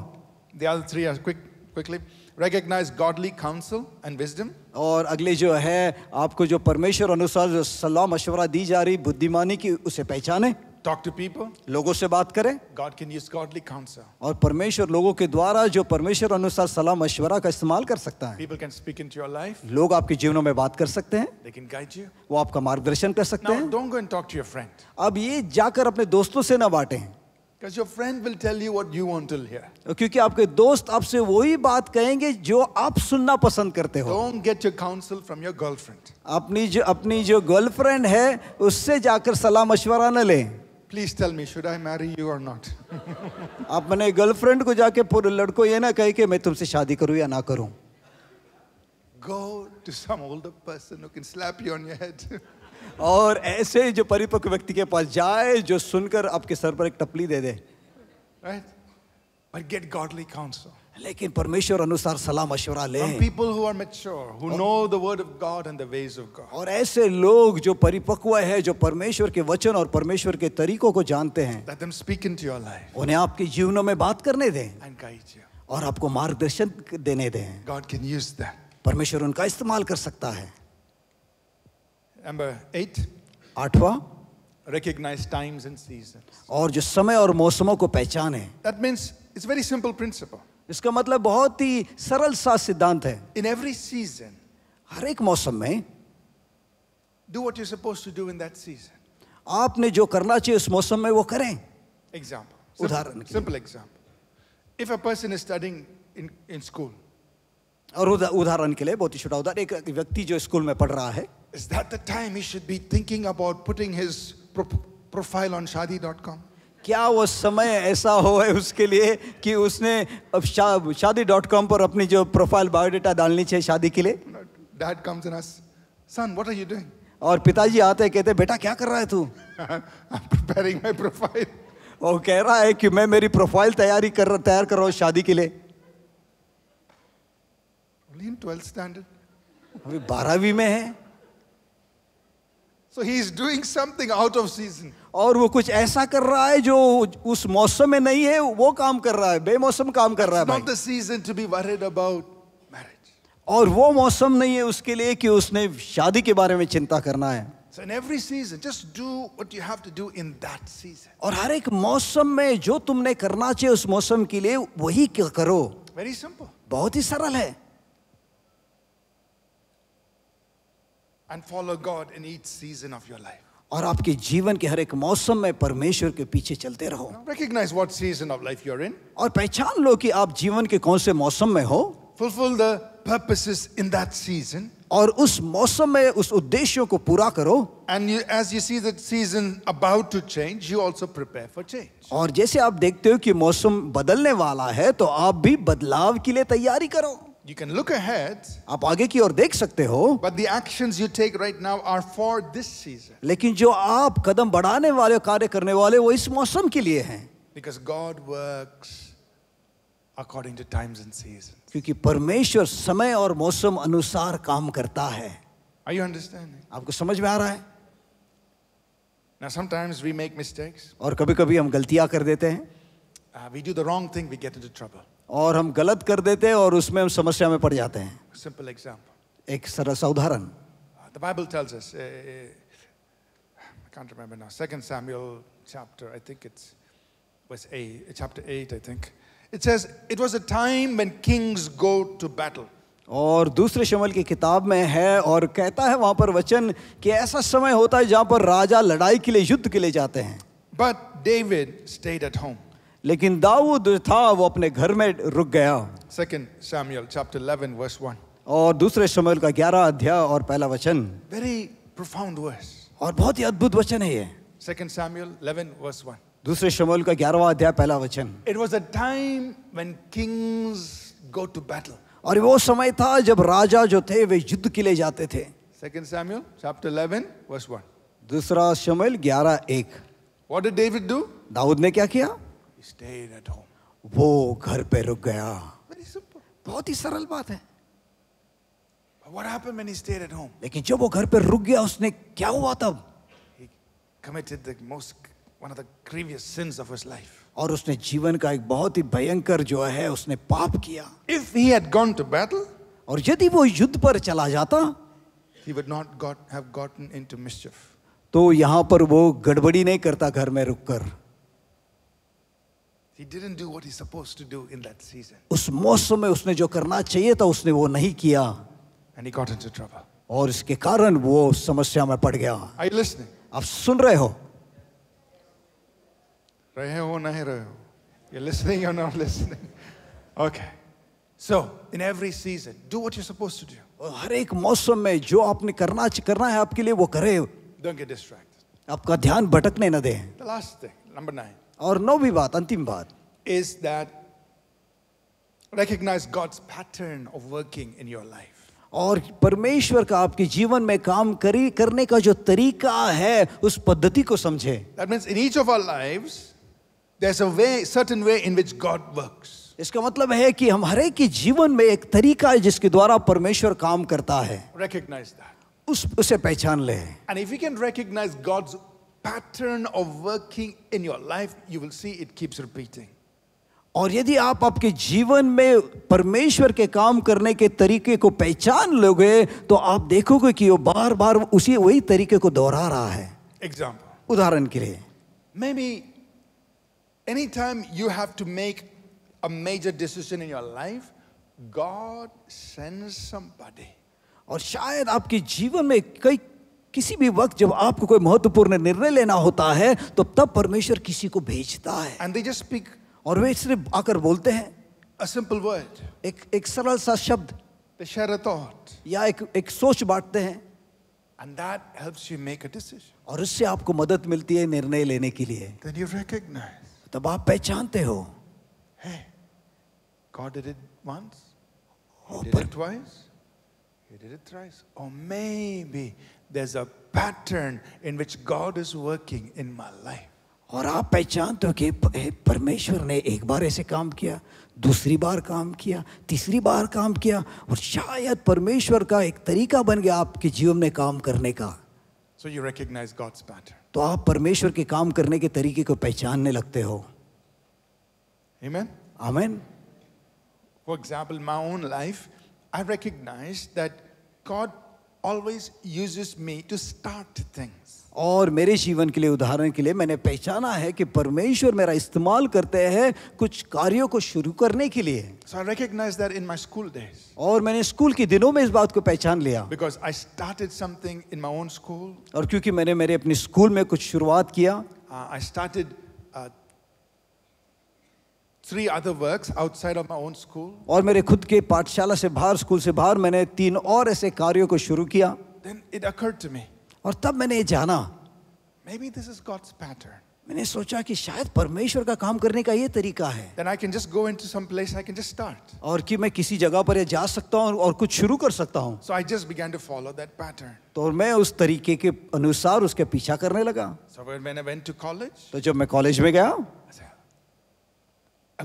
the other three are quick quickly recognize godly counsel and wisdom और अगले जो है आपको जो परमेश्वर अनुसार जो सलाह मशवरा दी जा रही बुद्धिमानी की उसे पहचाने talk to people लोगों से बात करें god can use godly counsel और परमेश्वर लोगों के द्वारा जो परमेश्वर अनुसार सलाह मशवरा का इस्तेमाल कर सकता है people can speak into your life लोग आपके जीवनों में बात कर सकते हैं they can guide you वो आपका मार्गदर्शन कर सकते Now, हैं don't go and talk to your friend अब ये जाकर अपने दोस्तों से ना बांटें Because your friend will tell you what you want to hear. क्योंकि आपके दोस्त आपसे वही बात कहेंगे जो आप सुनना पसंद करते हो Don't get your counsel from your girlfriend. अपनी जो अपनी जो गर्लफ्रेंड है उससे जाकर सलाह मशवरा न लें please tell me should I marry you और नॉट आप मैंने गर्लफ्रेंड को जाके पूरे लड़को ये ना कहे कि मैं तुमसे शादी करूं या ना करूं Go to some older person who can slap you on your head. और ऐसे जो परिपक्व व्यक्ति के पास जाए जो सुनकर आपके सर पर एक टपली दे दे right? But get godly counsel. लेकिन परमेश्वर अनुसार सलाह मशवरा ले people who are mature who know the word of god and the ways of God और ऐसे लोग जो परिपक्व है जो परमेश्वर के वचन और परमेश्वर के तरीकों को जानते हैं Let them speak into your life उन्हें आपके जीवनों में बात करने दें एंड गाइड यू और आपको मार्गदर्शन देने दें गॉड कैन यूज them. परमेश्वर उनका इस्तेमाल कर सकता है नंबर एट आठवां recognize times and seasons और जो समय और मौसमों को पहचाने that means it's very simple principle इसका मतलब बहुत ही सरल सा सिद्धांत है in every season हर एक मौसम में do what you're supposed to do in that season आपने जो करना चाहिए उस मौसम में वो करें example उदाहरण simple example if a person is studying in in school और उदाहरण के लिए बहुत ही छोटा उदाहरण एक व्यक्ति जो स्कूल में पढ़ रहा है Is that the time he should be thinking about putting his pro profile on shadi.com? क्या वो समय ऐसा हो है उसके लिए कि उसने अब शा, शादी डॉट कॉम पर अपनी जो प्रोफाइल बायोडाटा डालनी चाहिए शादी के लिए dad comes in son what are you doing और पिताजी आते कहते बेटा क्या कर रहा है तू प्रिपेयरिंग माय प्रोफाइल वो कह रहा है कि मैं मेरी प्रोफाइल तैयारी कर तैयार कर रहा हूँ शादी के लिए 12th अभी बारहवीं में है So he is doing something out of season. और वो कुछ ऐसा कर रहा है जो उस मौसम में नहीं है वो काम कर रहा है बेमौसम काम कर रहा है भाई. Not the season to be worried about marriage. और वो मौसम नहीं है उसके लिए कि उसने शादी के बारे में चिंता करना है. So in every season, just do what you have to do in that season. और हर एक मौसम में जो तुमने करना चाहिए उस मौसम के लिए वही करो. Very simple. बहुत ही सरल है. and follow God in each season of your life. और आपके जीवन के हर एक मौसम में परमेश्वर के पीछे चलते रहो recognize what season of life you are in और पहचान लो कि आप जीवन के कौन से मौसम में हो fulfil the purposes in that season. और उस मौसम में उस उद्देश्यों को पूरा करो and as you see that season about to change you also prepare for change और जैसे आप देखते हो कि मौसम बदलने वाला है तो आप भी बदलाव के लिए तैयारी करो You can look ahead. आप आगे की ओर देख सकते हो. But the actions you take right now are for this season. लेकिन जो आप कदम बढ़ाने वाले कार्य करने वाले वो इस मौसम के लिए हैं. Because God works according to times and seasons. क्योंकि परमेश्वर समय और मौसम अनुसार काम करता है. Are you understanding? आपको समझ में आ रहा है? Now sometimes we make mistakes. और कभी-कभी हम गलतियां कर देते हैं. Uh, we do the wrong thing, we get into trouble. और हम गलत कर देते हैं और उसमें हम समस्या में पड़ जाते हैं सिंपल एग्जाम्पल एक सा उदाहरण बाइबल टेल्स अस और दूसरे शमल की किताब में है और कहता है वहां पर वचन कि ऐसा समय होता है जहां पर राजा लड़ाई के लिए युद्ध के लिए जाते हैं but David stayed at home लेकिन दाऊद था वो अपने घर में रुक गया सेकंड सैमुअल चैप्टर 11 वर्स 1 और दूसरे शमूएल का 11 अध्याय और पहला वचन वेरी प्रोफाउंड वर्स और बहुत ही अद्भुत वचन है ये सेकंड सैमुअल 11 वर्स 1 दूसरे शमूएल का 11वां अध्याय पहला वचन it was a time when kings go to battle और वो समय था जब राजा जो थे वे युद्ध के लिए जाते थे सेकंड सैमुअल चैप्टर 11 वर्स 1 दूसरा शमूएल 11 1 व्हाट डिड डेविड डू दाऊद ने क्या किया stayed at home. वो घर पे रुक गया बहुत ही सरल बात है But what happened when he stayed at home? लेकिन जब वो घर पे रुक गया उसने क्या हुआ तब He committed the most one of the grievous sins of his life. और उसने जीवन का एक बहुत ही भयंकर जो है उसने पाप किया If he had gone to battle, और यदि वो युद्ध पर चला जाता he would not got, have gotten into mischief. तो यहाँ पर वो गड़बड़ी नहीं करता घर में रुककर He didn't do what he's supposed to do in that season. उस मौसम में उसने जो करना चाहिए था उसने वो नहीं किया And he got into trouble. और इसके कारण वो समस्या में पड़ गया Are you listening? आप सुन रहे हो रहे हो नहीं रहे हो You're listening or not listening? Okay. So, in every season, do what you're supposed to do. हर एक मौसम में जो आपने करना करना है आपके लिए वो करें. Don't get distracted. आपका ध्यान भटकने न दें. The last thing, number nine. और नौवीं बात अंतिम बात is that recognize god's pattern of working in your life और परमेश्वर का आपके जीवन में काम करी करने का जो तरीका है उस पद्धति को समझे that means in each of our lives there's a way way in which god works इसका मतलब है कि हमारे के जीवन में एक तरीका है जिसके द्वारा परमेश्वर काम करता है रिकॉग्नाइज उस उसे पहचान ले and if you can recognize god's pattern of working in your life, you will see it keeps repeating. और यदि आप आपके जीवन में परमेश्वर के काम करने के तरीके को पहचान लोगे तो आप देखोगे कि वो बार बार उसी वही तरीके को दोहरा रहा है एग्जाम्पल उदाहरण के लिए maybe any time you have to make a major decision in your life god sends somebody और शायद आपके जीवन में कई किसी भी वक्त जब आपको कोई महत्वपूर्ण निर्णय लेना होता है तो तब परमेश्वर किसी को भेजता है एंड दे जस्ट स्पीक और वे सिर्फ आकर बोलते हैं अ सिंपल वर्ड एक एक सरल सा शब्द दे शेयर अ थॉट या एक एक सोच बांटते हैं and that helps you make a decision और उससे आपको मदद मिलती है निर्णय लेने के लिए देन यू रिकॉग्नाइज तब आप पहचानते हो hey, God did it once, he did it twice, he did it thrice, or maybe there's a pattern in which God is working in my life. और आप पहचानते हो कि परमेश्वर ने एक बार ऐसे काम किया दूसरी बार काम किया तीसरी बार काम किया और शायद परमेश्वर का एक तरीका बन गया आपके जीवन में काम करने का सो यू रिकग्नाइज गॉड्स तो आप परमेश्वर के काम करने के तरीके को पहचानने लगते हो Amen. Amen. For example, my own life, I always uses me to start things. और मेरे जीवन के लिए उदाहरण के लिए मैंने पहचाना है कि परमेश्वर मेरा इस्तेमाल करते हैं कुछ कार्यों को शुरू करने के लिए so I recognize that in my school days. और मैंने स्कूल के दिनों में इस बात को पहचान लिया Because I started something in my own school. और क्योंकि मैंने मेरे अपने स्कूल में कुछ शुरुआत किया uh, I started three other works outside of my own school. aur mere khud ke पाठशाला se bahar school se bahar maine teen aur aise कार्यों ko shuru kiya Then it occurred to me. aur tab maine ye jana Maybe this is God's pattern. maine socha ki shayad parmeshwar ka kaam karne ka ye tarika hai Then I can just go into some place I can just start. और कि मैं किसी जगह पर ja sakta hu aur kuch shuru kar sakta hu So I just began to follow that pattern. to और मैं उस तरीके के अनुसार उसके पीछा करने लगा So when I went to college, to jab main college mein gaya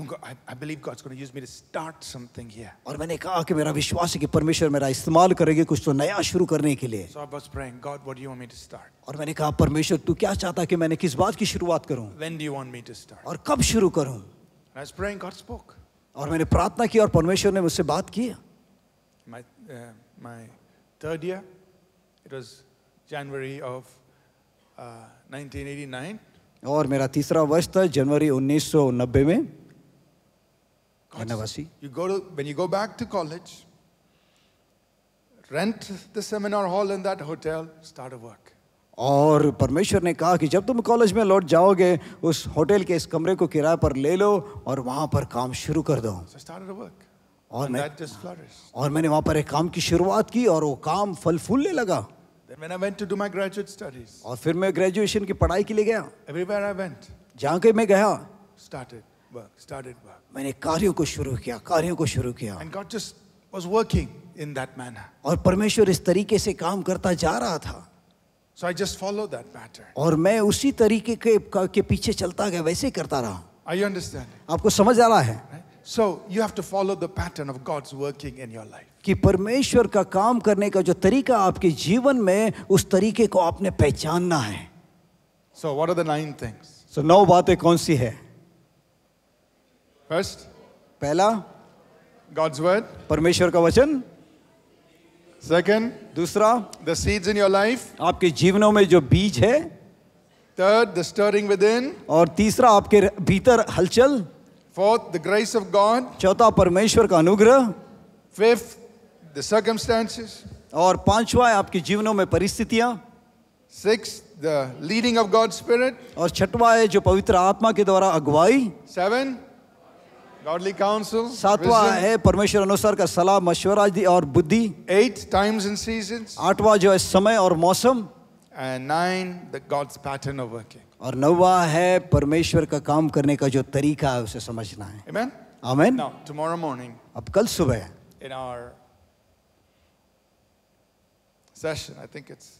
Go, I, I believe God's going to use me to start something here. और मैंने कहा कि मेरा विश्वास है कि परमेश्वर मेरा इस्तेमाल करेंगे कुछ तो नया शुरू करने के लिए so I was praying, God, what do you want me to start? और मैंने कहा परमेश्वर तू क्या चाहता है कि मैंने किस बात की शुरुआत करूं When do you want me to start? और कब शुरू करूं I was praying, God spoke. और मैंने प्रार्थना की और परमेश्वर ने मुझसे बात की My, uh, my third year, it was January of uh, 1989. और मेरा तीसरा वर्ष था जनवरी 1990 में Vanavasi. You go to, when you go back to college, rent the seminar hall in that hotel, start a work. और परमेश्वर ने कहा कि जब तुम कॉलेज में लौट जाओगे उस होटल के इस कमरे को किराए पर ले लो और वहां पर काम शुरू कर दो so और मैं और मैंने वहां पर एक काम की शुरुआत की और वो काम फल फूलने लगा studies, और फिर मैं ग्रेजुएशन की पढ़ाई के लिए गया जहाँ के मैं गया started. work, started work. मैंने कार्यों को शुरू किया कार्यों को शुरू किया And God just was working in that manner. और परमेश्वर इस तरीके से काम करता जा रहा था So I just followed that pattern. और मैं उसी तरीके के के पीछे चलता गया वैसे ही करता रहा Are you understanding? आपको समझ आ रहा है So you have to follow the pattern of God's working in your life. कि परमेश्वर का काम करने का जो तरीका आपके जीवन में उस तरीके को आपने पहचानना है So what are the nine things? So नौ बातें कौन सी है First, पहला God's word. परमेश्वर का वचन Second, दूसरा the seeds in your life. आपके जीवनों में जो बीज है Third, the stirring within. और तीसरा आपके भीतर हलचल Fourth, the grace of God. चौथा परमेश्वर का अनुग्रह Fifth, the circumstances. और पांचवा है आपके जीवनों में परिस्थितियां six the leading of God's Spirit. और छठवा है जो पवित्र आत्मा के द्वारा अगुवाई सेवन godly counsel सातवां है परमेश्वर अनुसार का सलाह मशवरा और बुद्धि eight times and seasons आठवां जो है समय और मौसम and nine the god's pattern of working और नौवा है परमेश्वर का काम करने का जो तरीका है उसे समझना है amen amen now tomorrow morning अब कल सुबह in our session i think it's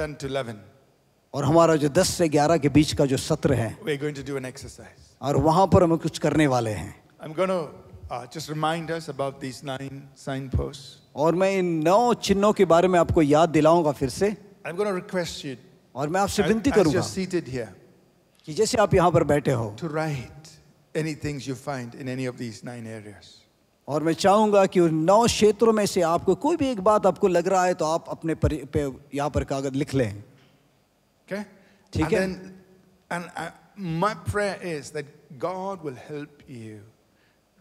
ten to eleven. और हमारा जो 10 से 11 के बीच का जो सत्र है we are going to do an exercise और वहां पर हम कुछ करने वाले हैं I am gonna just remind us about this nine signpost और मैं इन नौ चिन्हों के बारे में आपको याद दिलाऊंगा फिर से I'm am gonna request you और मैं आपसे विनती करूंगा सीटेड हियर कि जैसे आप यहां पर बैठे हो to write any things you find in any of these nine areas और मैं चाहूंगा कि उन नौ क्षेत्रों में से आपको कोई भी एक बात आपको लग रहा है तो आप अपने पर, पे यहाँ पर कागज लिख लें ठीक है uh, my prayer is that God will help you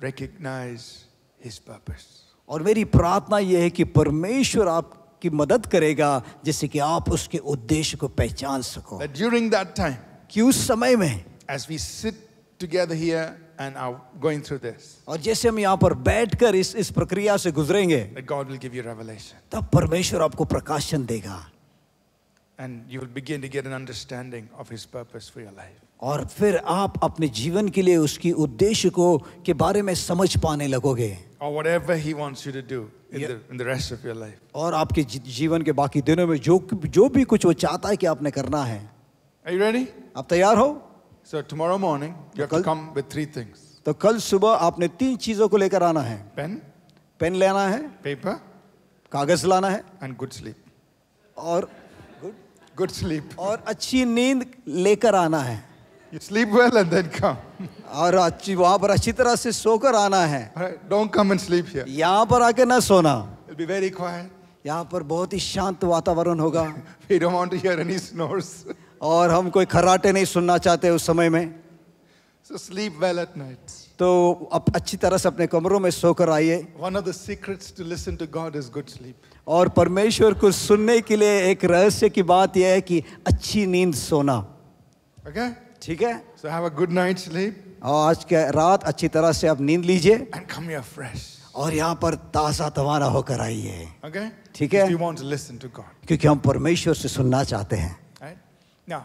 recognize his purpose. और मेरी प्रार्थना यह है कि परमेश्वर आपकी मदद करेगा जैसे कि आप उसके उद्देश्य को पहचान सको ड्यूरिंग दैट टाइम कि उस समय में as we sit together here and are going through this और जैसे हम यहां पर बैठकर इस इस प्रक्रिया से गुजरेंगे god will give you revelation तब परमेश्वर आपको प्रकाशन देगा and you will begin to get an understanding of his purpose for your life और फिर आप अपने जीवन के लिए उसकी उद्देश्य को के बारे में समझ पाने लगोगे or whatever he wants you to do in, yeah. the, in the rest of your और आपके जीवन के बाकी दिनों में जो जो भी कुछ वो चाहता है कि आपने करना है Are you ready? आप तैयार हो so tomorrow morning you have to come with three things. तो कल सुबह आपने तीन चीजों को लेकर आना है पेन पेन लेना है पेपर कागज लाना है एंड गुड स्लीप और गुड गुड स्लीप और अच्छी नींद लेकर आना है You sleep well and then come. और अच्छी वहाँ पर अच्छी तरह से सोकर आना है Don't come and sleep here. यहाँ पर आके ना सोना It'll be very quiet. यहाँ पर बहुत ही शांत वातावरण होगा We don't want to hear any snores. और हम कोई खराटे नहीं सुनना चाहते उस समय में So sleep well at night. तो अब अच्छी तरह से अपने कमरों में सोकर आइए One of the secrets to listen to God is good sleep. और परमेश्वर को सुनने के लिए एक रहस्य की बात यह है कि अच्छी नींद सोना Okay? ठीक है so have a good night sleep और आज के रात अच्छी तरह से आप नींद लीजिए एंड कम हियर फ्रेश और यहाँ पर ताजा तवारा होकर आइए ओके ठीक है you want to listen to god क्योंकि हम परमेश्वर से सुनना चाहते हैं now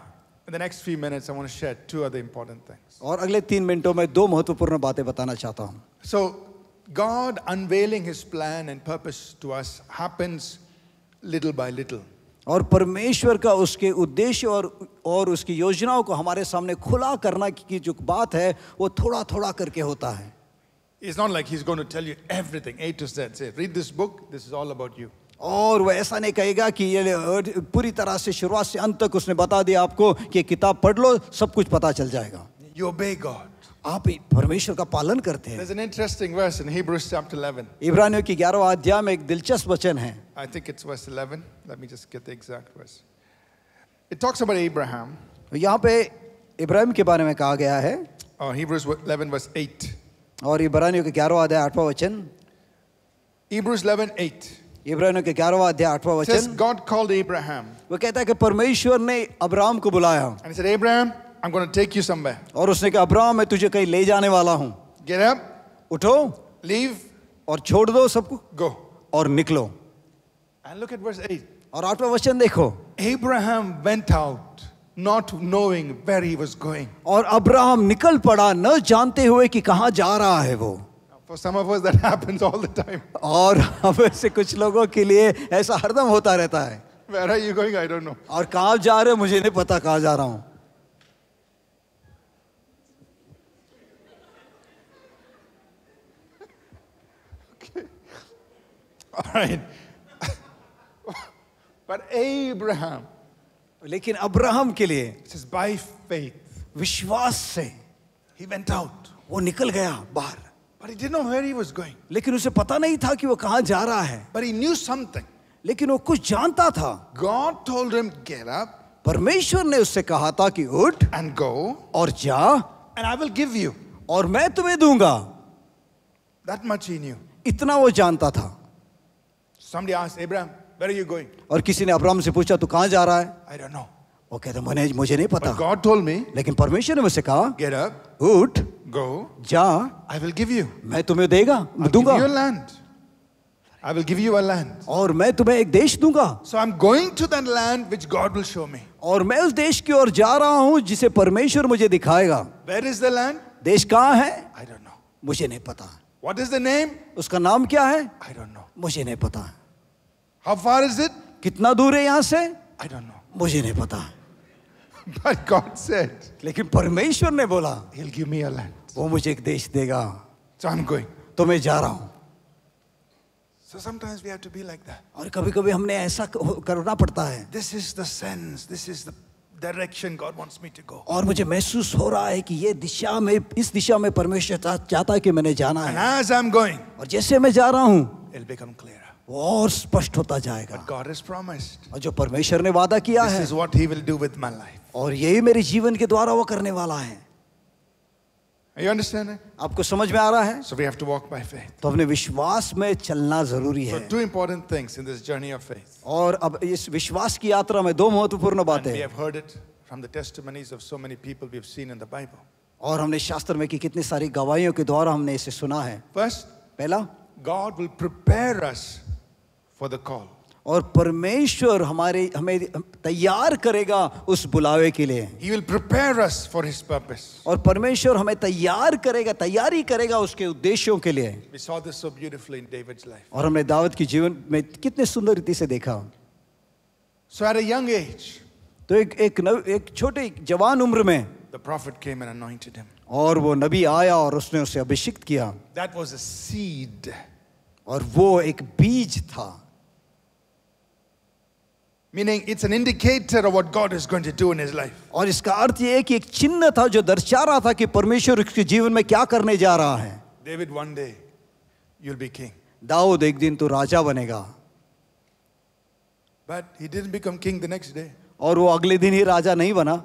in the next few minutes I want to share two other important things और अगले तीन मिनटों में दो महत्वपूर्ण बातें बताना चाहता हूँ so god unveiling his plan and purpose to us happens little by little और परमेश्वर का उसके उद्देश्य और और उसकी योजनाओं को हमारे सामने खुला करना की जो बात है वो थोड़ा थोड़ा करके होता है It's not like he's going to tell you everything A to Z. Say, read this book. This is all about you. और वह ऐसा नहीं कहेगा कि ये पूरी तरह से शुरुआत से अंत तक उसने बता दिया आपको कि किताब पढ़ लो सब कुछ पता चल जाएगा यू obey गॉड आप परमेश्वर का पालन करते हैं There's an interesting verse in Hebrews chapter 11. इब्रानियों की 11वां अध्याय में एक दिलचस्प वचन है I think it's verse 11. Let me just get the exact verse. It talks about Abraham. यहाँ पे इब्राहिम के बारे में कहा गया है और Hebrews 11 verse 8. और इब्रानियों के 11वां अध्याय 8वां वचन Hebrews 11:8 इब्रानियों के 11वां अध्याय 8वां वचन God called Abraham. वो कहता है कि परमेश्वर ने अब्राहम को बुलाया And he said Abraham I'm going to take you somewhere. और उसने कहा अब्राहम मैं तुझे कहीं ले जाने वाला हूँ Get up. उठो Leave. और छोड़ दो सबको Go. और निकलो And look at verse eight. और आठवां वचन देखो Abraham went out not knowing where he was going. और अब्राहम निकल पड़ा न जानते हुए कि कहाँ जा रहा है वो For some of us that happens all the time. और हमें से कुछ लोगों के लिए ऐसा हरदम होता रहता है Where are you going? I don't know. और कहाँ जा रहे हो मुझे नहीं पता कहाँ जा रहा हूँ All right. But Abraham. लेकिन अब्राहम के लिए says, by faith. विश्वास से he went out. वो निकल गया बाहर But he didn't know where he was going. लेकिन उसे पता नहीं था कि वो कहाँ जा रहा है But he knew something. लेकिन वो कुछ जानता था God told him, get up. परमेश्वर ने उससे कहा था कि उठ एंड गो और जा and I will give you और मैं तुम्हें दूंगा दैट मच ही न्यू इतना वो जानता था Somebody asked Abraham, where are you going? और किसी ने अब्राहम से पूछा तू कहाँ जा रहा है? I don't know. वो कहता मैंने मुझे नहीं पता But God told me, लेकिन परमेश्वर ने मुझसे कहा Get up, उठ go, जा I will give you. मैं तुम्हें देगा I'll दूंगा give you a land. I will give you a land. और मैं तुम्हें एक देश दूंगा So I'm going to that land which God will show me. और मैं उस देश की ओर जा रहा हूँ जिसे परमेश्वर मुझे दिखाएगा Where is the land? देश कहाँ है I don't know. मुझे नहीं पता What is the name? उसका नाम क्या है I don't know. मुझे नहीं पता How far is it? कितना दूर है यहाँ से I don't know. मुझे नहीं पता But God said, लेकिन परमेश्वर ने बोला He'll give me a land. वो मुझे एक देश देगा So I'm going. तो मैं जा रहा हूँ So sometimes we have to be like that. और कभी कभी हमने ऐसा करना पड़ता है This is the sense, this is the direction God wants me to go. और मुझे महसूस हो रहा है कि ये दिशा में इस दिशा में परमेश्वर चाहता है कि मैंने जाना है. And as I'm going, और जैसे मैं जा रहा हूँ, it'll become clearer. वो और स्पष्ट होता जाएगा. But God has promised. और जो परमेश्वर ने वादा किया है. This is what He will do with my life. और यही मेरे जीवन के द्वारा वो करने वाला है. you understanding? आपको समझ में आ रहा है so we have to walk by faith. तो अपने विश्वास में चलना जरूरी है so two important things in this journey of faith. और अब इस विश्वास की यात्रा में दो महत्वपूर्ण बातें we have heard it from the testimonies of so many people we have seen in the Bible. और हमने शास्त्र में कि कितनी सारी गवाहियों के द्वारा हमने इसे सुना है First, पहला God will prepare us for the call. और परमेश्वर हमारे हमें तैयार करेगा उस बुलावे के लिए He will prepare us for His purpose. और परमेश्वर हमें तैयार करेगा तैयारी करेगा उसके उद्देश्यों के लिए We saw this so beautifully in David's life. और हमने दावत के जीवन में कितने सुंदर रीति से देखा So at a young age, तो एक एक नव, एक छोटे जवान उम्र में the prophet came and anointed him. और वो नबी आया और उसने उसे अभिषिक्त किया That was a seed. और वो एक बीज था Meaning it's an indicator of what God is going to do in his life. और इसका अर्थ ये है कि एक चिन्ह था जो दर्शा रहा था कि परमेश्वर उसके जीवन में क्या करने जा रहा है David one day you'll be king. Dawood एक दिन तू राजा बनेगा But he didn't become king the next day. और वो अगले दिन ही राजा नहीं बना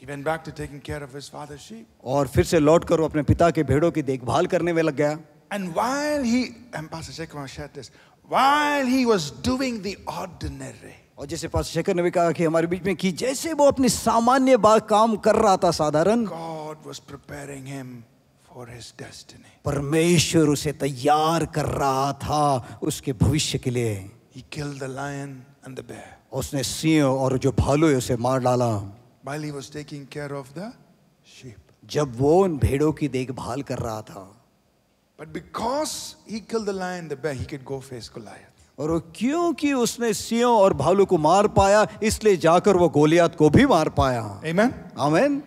He went back to taking care of his father's sheep. और फिर से लौट कर वो अपने पिता के भेड़ों की देखभाल करने में लग गया And while he, and Pastor Shekhar shared this, while he was doing the ordinary, और जैसे पास शेखर ने भी कहा कि हमारे बीच में कि जैसे वो अपनी सामान्य बात काम कर रहा था साधारण god was preparing him for his destiny परमेश्वर उसे तैयार कर रहा था उसके भविष्य के लिए लायन एंड द बेयर उसने सिंह और जो भालू है उसे मार डाला while he taking care of the sheep जब वो उन भेड़ों की देखभाल कर रहा था but because he kill the lion the bear go face Goliath और वो क्योंकि उसने सियो और भालू को मार पाया इसलिए जाकर वो गोलियात को भी मार पाया Amen. Amen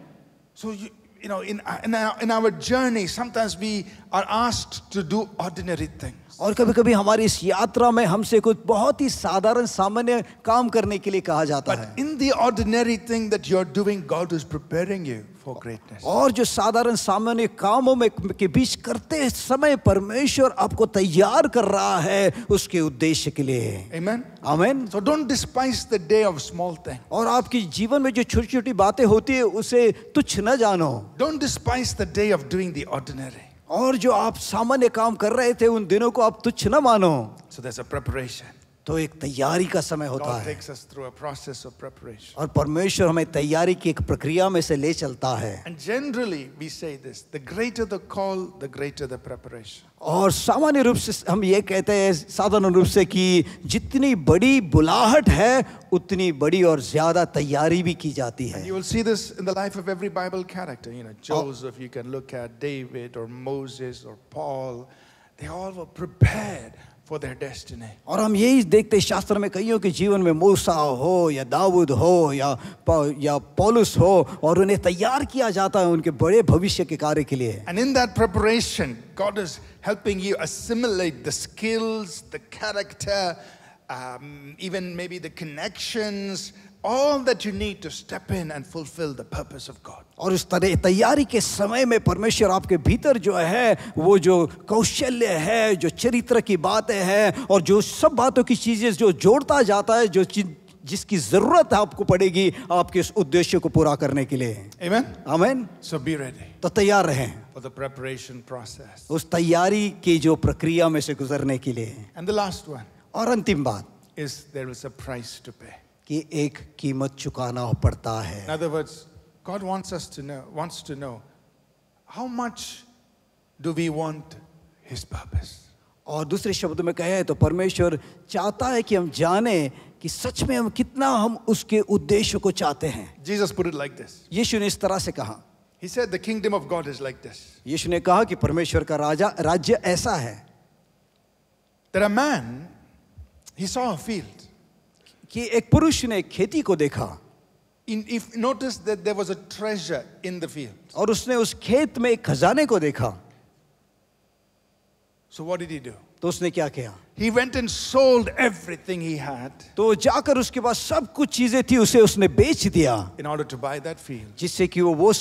so you know in in our, in our journey sometimes we are asked to do ordinary things और कभी कभी हमारी इस यात्रा में हमसे कुछ बहुत ही साधारण सामान्य काम करने के लिए कहा जाता But है in the ordinary thing that you are doing god is preparing you for greatness और जो साधारण सामान्य कामों में के बीच करते समय परमेश्वर आपको तैयार कर रहा है उसके उद्देश्य के लिए amen amen so don't despise the day of small thing और आपकी जीवन में जो छोटी-छोटी बातें होती है उसे तुच्छ न जानो don't despise the day of doing the ordinary और जो आप सामान्य काम कर रहे थे उन दिनों को आप तुच्छ न मानो सो दैट्स अ प्रिपरेशन तो एक तैयारी का समय होता है और परमेश्वर हमें तैयारी की एक प्रक्रिया में से ले चलता है और सामान्य रूप से हम ये कहते हैं साधारण रूप से कि जितनी बड़ी बुलाहट है उतनी बड़ी और ज्यादा तैयारी भी की जाती है They all were prepared for their destiny. और हम यही देखते शास्त्र में कईयों के जीवन में मूसा हो या दाऊद हो या या पौलुस हो और उन्हें तैयार किया जाता है उनके बड़े भविष्य के कार्य के लिए And in that preparation God is helping you assimilate the skills, the character, um, even maybe the connections all that you need to step in and fulfill the purpose of God. और उस तरह तैयारी के समय में परमेश्वर आपके भीतर जो है वो जो कौशल्य है जो चरित्र की बातें हैं और जो सब बातों की चीज़ें जो जोड़ता जाता है जो जिसकी जरूरत आपको पड़ेगी आपके इस उद्देश्य को पूरा करने के लिए Amen. Amen. So be ready. तो तैयार रहें For the preparation process. उस तैयारी की जो प्रक्रिया में से गुजरने के लिए And the last one. और अंतिम बात is there is a price to pay. कि एक कीमत चुकाना पड़ता है In other words, God wants us to know, wants to know how much do we want his purpose. और दूसरे शब्द में कहे तो परमेश्वर चाहता है कि हम जाने कि सच में हम कितना हम उसके उद्देश्य को चाहते हैं Jesus put it like this. यीशु ने इस तरह से कहा He said the kingdom of God is like this. यीशु ने कहा कि परमेश्वर का राजा राज्य ऐसा है That a man he saw a field. कि एक पुरुष ने खेती को देखा in if notice that there was a treasure in the field और उसने उस खेत में एक खजाने को देखा so what did he do तो उसने क्या किया He went and sold everything he had. तो जाकर उसके पास सब कुछ चीजें थी उसे उसने बेच दिया In order to buy that field. जिससे कि वो वो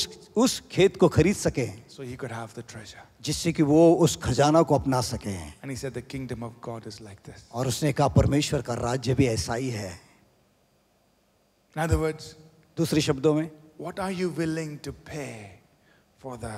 उस खेत को खरीद सके So he could have the treasure. जिससे कि वो उस खजाना को अपना सके And he said the kingdom of God is like this. और उसने कहा परमेश्वर का राज्य भी ऐसा ही है In other words, दूसरे शब्दों में what are you willing to pay for the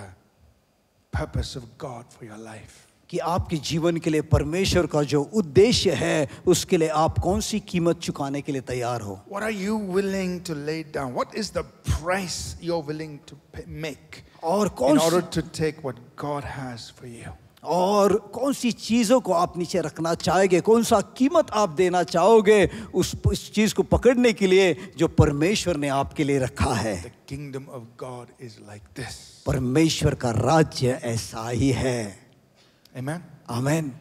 purpose of God for your life? कि आपके जीवन के लिए परमेश्वर का जो उद्देश्य है उसके लिए आप कौन सी कीमत चुकाने के लिए तैयार हो What are you willing to lay down what is the price you are willing to make और कौन in order to take what और कौन सी चीज़ों को आप नीचे रखना चाहोगे कौन सा कीमत आप देना चाहोगे उस इस चीज़ को पकड़ने के लिए जो परमेश्वर ने आपके लिए रखा है kingdom of God is like this परमेश्वर का राज्य ऐसा ही है Amen. Amen.